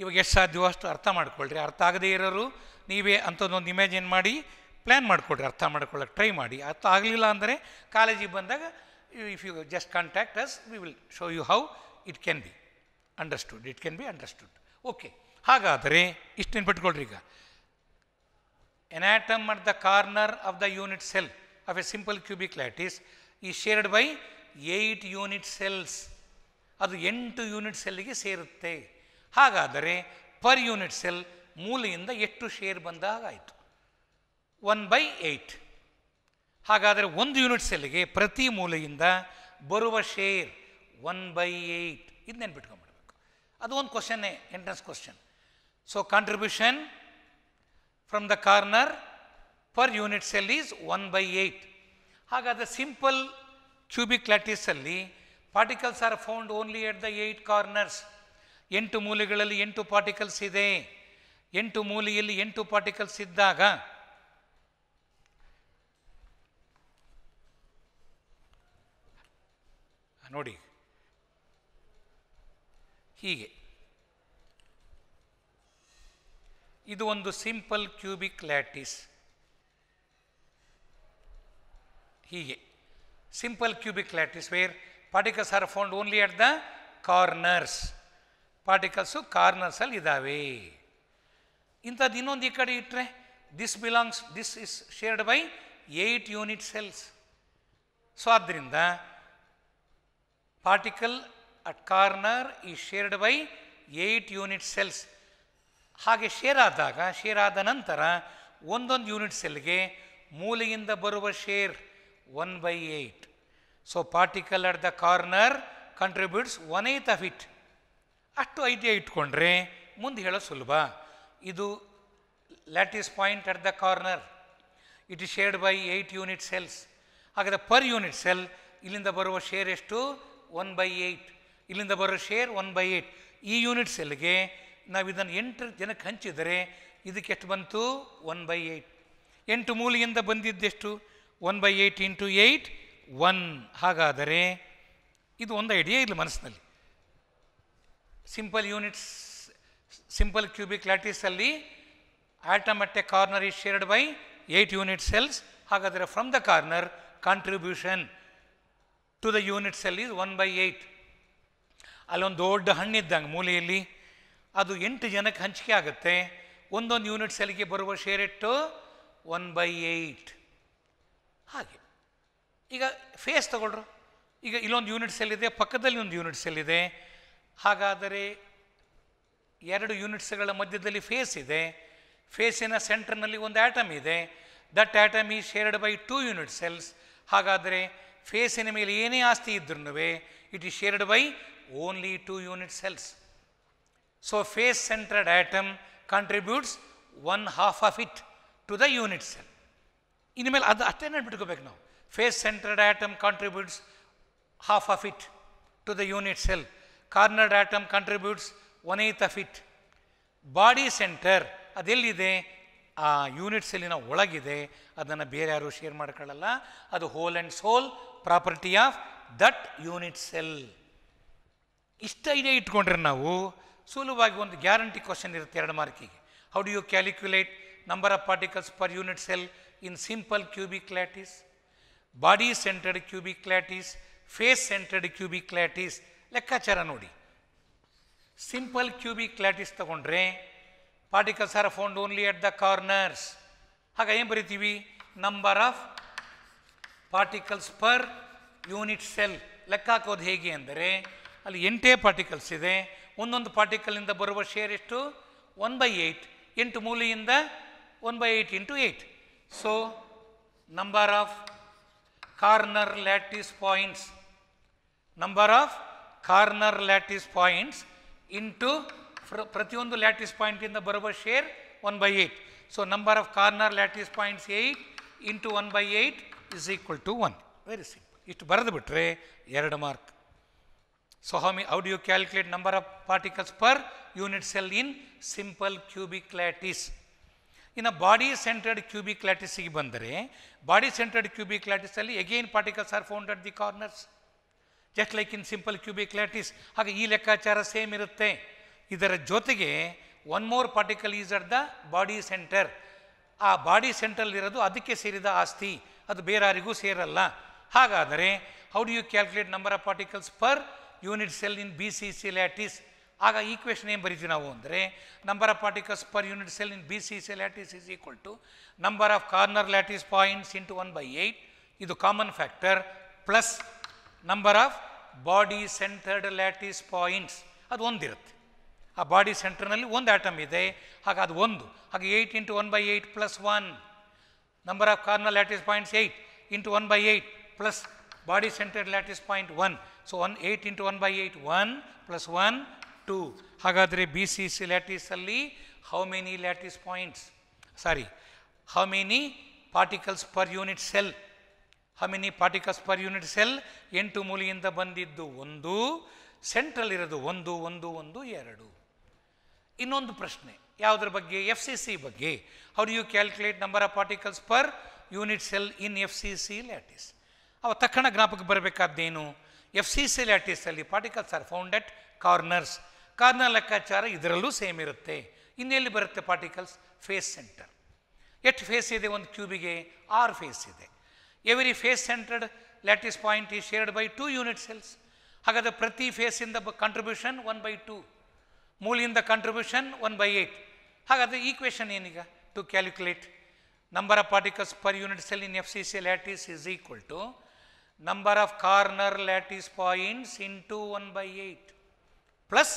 S1: ಇವಾಗ ಎಷ್ಟು ಸಾಧ್ಯವೋ ಅಷ್ಟು ಅರ್ಥ ಮಾಡ್ಕೊಳ್ರಿ ಅರ್ಥ ಆಗದೇ ಇರೋರು ನೀವೇ ಅಂಥದ್ದೊಂದು ಇಮ್ಯಾಜಿನ್ ಮಾಡಿ ಪ್ಲ್ಯಾನ್ ಮಾಡಿಕೊಡ್ರಿ ಅರ್ಥ ಮಾಡ್ಕೊಳ್ಳೋಕೆ ಟ್ರೈ ಮಾಡಿ ಅರ್ಥ ಆಗಲಿಲ್ಲ ಅಂದರೆ ಕಾಲೇಜಿಗೆ ಬಂದಾಗ if you just contact us we will show you how it can be understood it can be understood okay ಹಾಗಾದರೆ ಇಷ್ಟು ನೆನ್ಪಿಟ್ಕೊಳ್ರಿ ಈಗ an atom at the corner of the unit cell of a simple cubic lattice ಈ shared by eight unit cells ಅದು ಎಂಟು unit ಸೆಲ್ಲಿಗೆ ಸೇರುತ್ತೆ ಹಾಗಾದರೆ per unit cell ಮೂಲೆಯಿಂದ ಎಷ್ಟು ಶೇರ್ ಹಾಗಾಯಿತು ಒನ್ ಬೈ ಏಟ್ ಹಾಗಾದರೆ ಒಂದು ಯೂನಿಟ್ ಸೆಲ್ಗೆ ಪ್ರತಿ ಮೂಲೆಯಿಂದ ಬರುವ ಶೇರ್ ಒನ್ ಬೈ ಏಟ್ ಇದು ನೆನ್ಪಿಟ್ಕೊಂಡ್ಬಿಡ್ಬೇಕು ಅದು ಒಂದು ಕ್ವಶನ್ನೇ entrance question so contribution from the corner per unit cell is one by eight ಹಾಗಾದರೆ ಸಿಂಪಲ್ ಕ್ಯೂಬಿಕ್ ಲ್ಯಾಟಿಸಲ್ಲಿ particles are found only at the eight corners ಎಂಟು ಮೂಲೆಗಳಲ್ಲಿ ಎಂಟು ಪಾರ್ಟಿಕಲ್ಸ್ ಇದೆ ಎಂಟು ಮೂಲೆಯಲ್ಲಿ ಎಂಟು ಪಾರ್ಟಿಕಲ್ಸ್ ಇದ್ದಾಗ ನೋಡಿ ಹೀಗೆ ಇದು ಒಂದು ಸಿಂಪಲ್ ಕ್ಯೂಬಿಕ್ ಲ್ಯಾಟಿಸ್ ಹೀಗೆ simple cubic lattice where particles are found only at the corners particles ಕಾರ್ನರ್ಸಲ್ಲಿ ಇದ್ದಾವೆ ಇಂಥದ್ದು ಇನ್ನೊಂದು ಈ ಕಡೆ ಇಟ್ಟರೆ this belongs this is shared by eight unit cells so ಆದ್ದರಿಂದ ಪಾರ್ಟಿಕಲ್ ಅಟ್ ಕಾರ್ನರ್ ಈ shared by eight unit cells ಹಾಗೆ ಶೇರ್ ಆದಾಗ ಶೇರ್ ಆದ ನಂತರ ಒಂದೊಂದು ಯೂನಿಟ್ ಸೆಲ್ಗೆ ಮೂಲೆಯಿಂದ ಬರುವ share one by eight so particle at the corner contributes one eight of it ಅಷ್ಟು ಐಡಿಯಾ ಇಟ್ಕೊಂಡ್ರೆ ಮುಂದೆ ಹೇಳೋ ಸುಲಭ ಇದು lattice point at the corner it is shared by eight unit cells ಹಾಗಾದರೆ ಪರ್ ಯೂನಿಟ್ ಸೆಲ್ ಇಲ್ಲಿಂದ ಬರುವ ಶೇರ್ ಎಷ್ಟು ಒನ್ ಬೈ ಏಯ್ಟ್ ಇಲ್ಲಿಂದ ಬರೋ ಶೇರ್ ಒನ್ ಬೈ ಏಯ್ಟ್ ಈ ಯೂನಿಟ್ ಸೆಲ್ಗೆ ನಾವು ಇದನ್ನು ಎಂಟು ಜನಕ್ಕೆ ಹಂಚಿದರೆ ಇದಕ್ಕೆ ಎಷ್ಟು ಬಂತು ಒನ್ ಬೈ ಏಯ್ಟ್ ಎಂಟು ಮೂಲೆಯಿಂದ ಬಂದಿದ್ದೆಷ್ಟು one by eight into eight one ಹಾಗಾದರೆ ಇದು ಒಂದು ಐಡಿಯಾ ಇಲ್ಲ ಮನಸ್ಸಿನಲ್ಲಿ ಸಿಂಪಲ್ ಯೂನಿಟ್ಸ್ ಸಿಂಪಲ್ ಕ್ಯೂಬಿಕ್ ಲ್ಯಾಟಿಸಲ್ಲಿ ಅಲ್ಲಿ at corner corner shared shared by by 8 cells ಹಾಗಾದರೆ from the corner contribution to the unit cell is one by eight ಅಲ್ಲೊಂದು ದೊಡ್ಡ ಹಣ್ಣಿದ್ದಂಗೆ ಮೂಲೆಯಲ್ಲಿ ಅದು ಎಂಟು ಜನಕ್ಕೆ ಹಂಚಿಕೆ ಆಗುತ್ತೆ ಒಂದೊಂದು ಯೂನಿಟ್ ಸೆಲ್ಗೆ ಬರುವ ಶೇರ್ ಇಟ್ಟು ಒನ್ ಬೈ ಏಯ್ಟ್ ಹಾಗೆ ಈಗ ಫೇಸ್ ತಗೊಳ್ರು ಈಗ ಇಲ್ಲೊಂದು ಯೂನಿಟ್ ಸೆಲ್ ಇದೆ ಪಕ್ಕದಲ್ಲಿ ಒಂದು ಯೂನಿಟ್ ಸೆಲ್ ಇದೆ ಹಾಗಾದರೆ ಎರಡು ಯೂನಿಟ್ಸ್ಗಳ ಮಧ್ಯದಲ್ಲಿ ಫೇಸ್ ಇದೆ ಫೇಸಿನ ಸೆಂಟರ್ನಲ್ಲಿ ಒಂದು ಆ್ಯಟಮ್ ಇದೆ ದಟ್ ಆ್ಯಟಮ್ ಈ shared by two unit cells ಹಾಗಾದರೆ ಫೇಸಿನ ಮೇಲೆ ಏನೇ ಆಸ್ತಿ ಇದ್ರೂ it is shared by only two unit cells so face centred atom contributes one half of it to the unit cell ಇನ್ಮೇಲೆ ಅದು ಅಷ್ಟೇ ನೆನ್ಬಿಟ್ಕೋಬೇಕು ನಾವು face centred atom contributes half of it to the unit cell cornered atom contributes one of it body centre ಅದೆಲ್ಲಿದೆ ಆ unit ಸೆಲ್ಲಿನ ಒಳಗಿದೆ ಅದನ್ನು ಬೇರೆ ಯಾರು ಶೇರ್ ಮಾಡ್ಕೊಳ್ಳಲ್ಲ ಅದು whole and sole property of that unit cell ಇಷ್ಟ ಇದೆ ಇಟ್ಕೊಂಡ್ರೆ ನಾವು ಸುಲಭವಾಗಿ ಒಂದು ಗ್ಯಾರಂಟಿ ಕ್ವಶನ್ ಇರುತ್ತೆ ಎರಡು ಮಾರ್ಕಿಗೆ how do you calculate number of particles per unit cell in simple cubic lattice body centred cubic lattice face centred cubic lattice ಲೆಕ್ಕಾಚಾರ ನೋಡಿ ಸಿಂಪಲ್ ಕ್ಯೂಬಿಕ್ ಲ್ಯಾಟಿಸ್ ತಗೊಂಡ್ರೆ particles are found only at the corners ಹಾಗೆ ಏನು ಬರಿತೀವಿ number of particles per unit cell ಲೆಕ್ಕ ಹಾಕೋದು ಹೇಗೆ ಅಂದರೆ ಅಲ್ಲಿ ಎಂಟೇ ಪಾರ್ಟಿಕಲ್ಸ್ ಇದೆ ಒಂದೊಂದು ಪಾರ್ಟಿಕಲ್ನಿಂದ ಬರುವ ಶೇರ್ ಎಷ್ಟು ಒನ್ ಬೈ ಏಯ್ಟ್ ಎಂಟು ಮೂಲೆಯಿಂದ one by eight into eight so number of corner lattice points number of corner lattice points into ಫ್ರ ಪ್ರತಿಯೊಂದು ಲ್ಯಾಟಿಸ್ ಪಾಯಿಂಟಿಂದ ಬರುವ share one by eight so number of corner lattice points eight into one by eight is equal to one very simple ಇಷ್ಟು ಬರೆದು ಬಿಟ್ರೆ ಎರಡು mark so how me how you calculate number of particles per unit cell in simple cubic lattice ಇನ್ನು body centred cubic ಲ್ಯಾಟಿಸಿಗೆ ಬಂದರೆ body centred cubic ಲ್ಯಾಟಿಸಲ್ಲಿ again particles are found at the corners just like in simple cubic lattice ಹಾಗೆ ಈ ಲೆಕ್ಕಾಚಾರ same ಇರುತ್ತೆ ಇದರ ಜೊತೆಗೆ one more particle is at the body centre ಆ ಬಾಡಿ ಸೆಂಟ್ರಲ್ಲಿರೋದು ಅದಕ್ಕೆ ಸೇರಿದ ಆಸ್ತಿ ಅದು ಬೇರಾರಿಗೂ ಸೇರಲ್ಲ ಹಾಗಾದರೆ how do you calculate number of particles per unit cell in B C C lattice ಆಗ ಈಕ್ವೇಷನ್ ಏನು ಬರೀತೀವಿ ನಾವು ಅಂದರೆ number of particles per unit cell in B C C lattice is equal to number of corner lattice points into one by eight ಇದು common factor plus number of body centred lattice points अद्दीर आ body centre atom है अद into one by eight plus one number of corner lattice points eight into one by eight plus body से lattice point one so one eight into one by eight one plus one two हाँ B C C लैटिसली how many lattice point sorry how many particle per unit cell how many particles per unit cell ಎಂಟು ಮೂಲೆಯಿಂದ ಬಂದಿದ್ದು ಒಂದು central ಇರೋದು ಒಂದು ಒಂದು ಒಂದು ಎರಡು ಇನ್ನೊಂದು ಪ್ರಶ್ನೆ ಯಾವುದ್ರ ಬಗ್ಗೆ ಎಫ್ ಸಿ ಸಿ ಬಗ್ಗೆ how do you calculate number of particles per unit cell in F C C lattice ಅವ ತಕ್ಷಣ ಜ್ಞಾಪಕಕ್ಕೆ ಬರಬೇಕಾದ್ದೇನು ಎಫ್ ಸಿ ಸಿ ಲ್ಯಾಟಿಸಲ್ಲಿ particles are found at corners corner ಲೆಕ್ಕಾಚಾರ ಇದರಲ್ಲೂ ಸೇಮ್ ಇರುತ್ತೆ ಇನ್ನೆಲ್ಲಿ ಬರುತ್ತೆ ಪಾರ್ಟಿಕಲ್ಸ್ ಫೇಸ್ ಸೆಂಟರ್ ಎಷ್ಟು ಫೇಸ್ ಇದೆ ಒಂದು ಕ್ಯೂಬಿಗೆ ಆರು ಫೇಸ್ ಇದೆ every face centred lattice point is shared by two unit cells ಹಾಗಾದರೆ ಪ್ರತಿ ಫೇಸಿಂದ ಕಾಂಟ್ರಿಬ್ಯೂಷನ್ ಒನ್ ಬೈ ಟೂ ಮೂಲಿಂದ ಕಾಂಟ್ರಿಬ್ಯೂಷನ್ ಒನ್ ಬೈ ಏಯ್ಟ್ ಹಾಗಾದರೆ ಈಕ್ವೇಷನ್ ಏನೀಗ to calculate number of particles per unit cell in F C C lattice is equal to number of corner lattice points into one by eight plus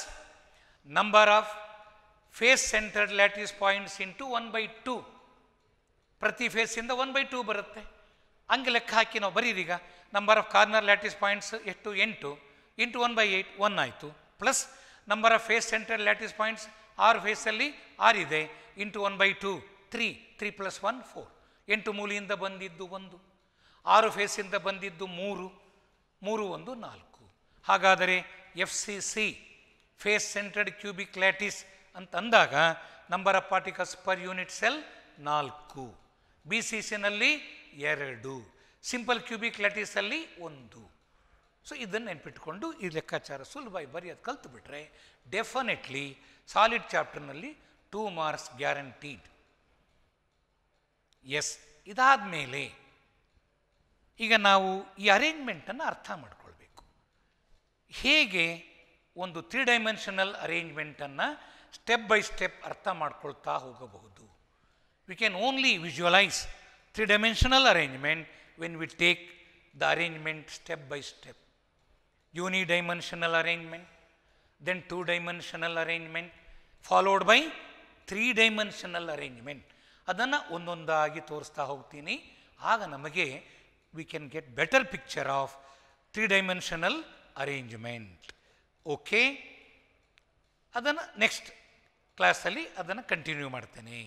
S1: number of face centred lattice points into one by two ಪ್ರತಿ ಫೇಸಿಂದ one by two ಬರುತ್ತೆ ಹಂಗೆ ಲೆಕ್ಕ ಹಾಕಿ ನಾವು ಬರೀರಿ ಈಗ number of corner lattice points ಎಷ್ಟು ಎಂಟು into one by eight one ಆಯಿತು plus number of face central lattice points ಆರು ಫೇಸಲ್ಲಿ ಆರಿದೆ into one by two three three plus one four ಎಂಟು ಮೂಲೆಯಿಂದ ಬಂದಿದ್ದು ಒಂದು ಆರು ಫೇಸಿಂದ ಬಂದಿದ್ದು ಮೂರು ಮೂರು ಒಂದು ನಾಲ್ಕು ಹಾಗಾದರೆ F C C face centred cubic lattice ಅಂತ ಅಂದಾಗ number of particles per unit cell ನಾಲ್ಕು ಬಿ ಸಿ ಸಿನಲ್ಲಿ ಎರಡು ಸಿಂಪಲ್ ಕ್ಯೂಬಿಕ್ ಅಲ್ಲಿ ಒಂದು ಸೊ ಇದನ್ನು ನೆನ್ಪಿಟ್ಕೊಂಡು ಈ ಲೆಕ್ಕಾಚಾರ ಸುಲಭವಾಗಿ ಬರೆಯೋದು ಕಲ್ತು ಬಿಟ್ರೆ ಡೆಫಿನೆಟ್ಲಿ ಸಾಲಿಡ್ ಚಾಪ್ಟರ್ನಲ್ಲಿ ಟೂ ಮಾರ್ಕ್ಸ್ ಗ್ಯಾರಂಟೀಡ್ ಎಸ್ ಇದಾದ ಮೇಲೆ ಈಗ ನಾವು ಈ ಅರೇಂಜ್ಮೆಂಟನ್ನು ಅರ್ಥ ಮಾಡಿಕೊಳ್ಬೇಕು ಹೇಗೆ ಒಂದು ತ್ರೀ ಡೈಮೆನ್ಷನಲ್ ಅರೇಂಜ್ಮೆಂಟನ್ನು ಸ್ಟೆಪ್ ಬೈ ಸ್ಟೆಪ್ ಅರ್ಥ ಮಾಡ್ಕೊಳ್ತಾ ಹೋಗಬಹುದು we can only visualise three dimensional arrangement when we take the arrangement step by step. Unidimensional arrangement, then two dimensional arrangement, followed by three-dimensional arrangement. ಅದನ್ನು ಒಂದೊಂದಾಗಿ ತೋರಿಸ್ತಾ ಹೋಗ್ತೀನಿ ಆಗ ನಮಗೆ we can get better picture of three dimensional arrangement okay ಅದನ್ನು next ಕ್ಲಾಸಲ್ಲಿ ಅದನ್ನು continue ಮಾಡ್ತೇನೆ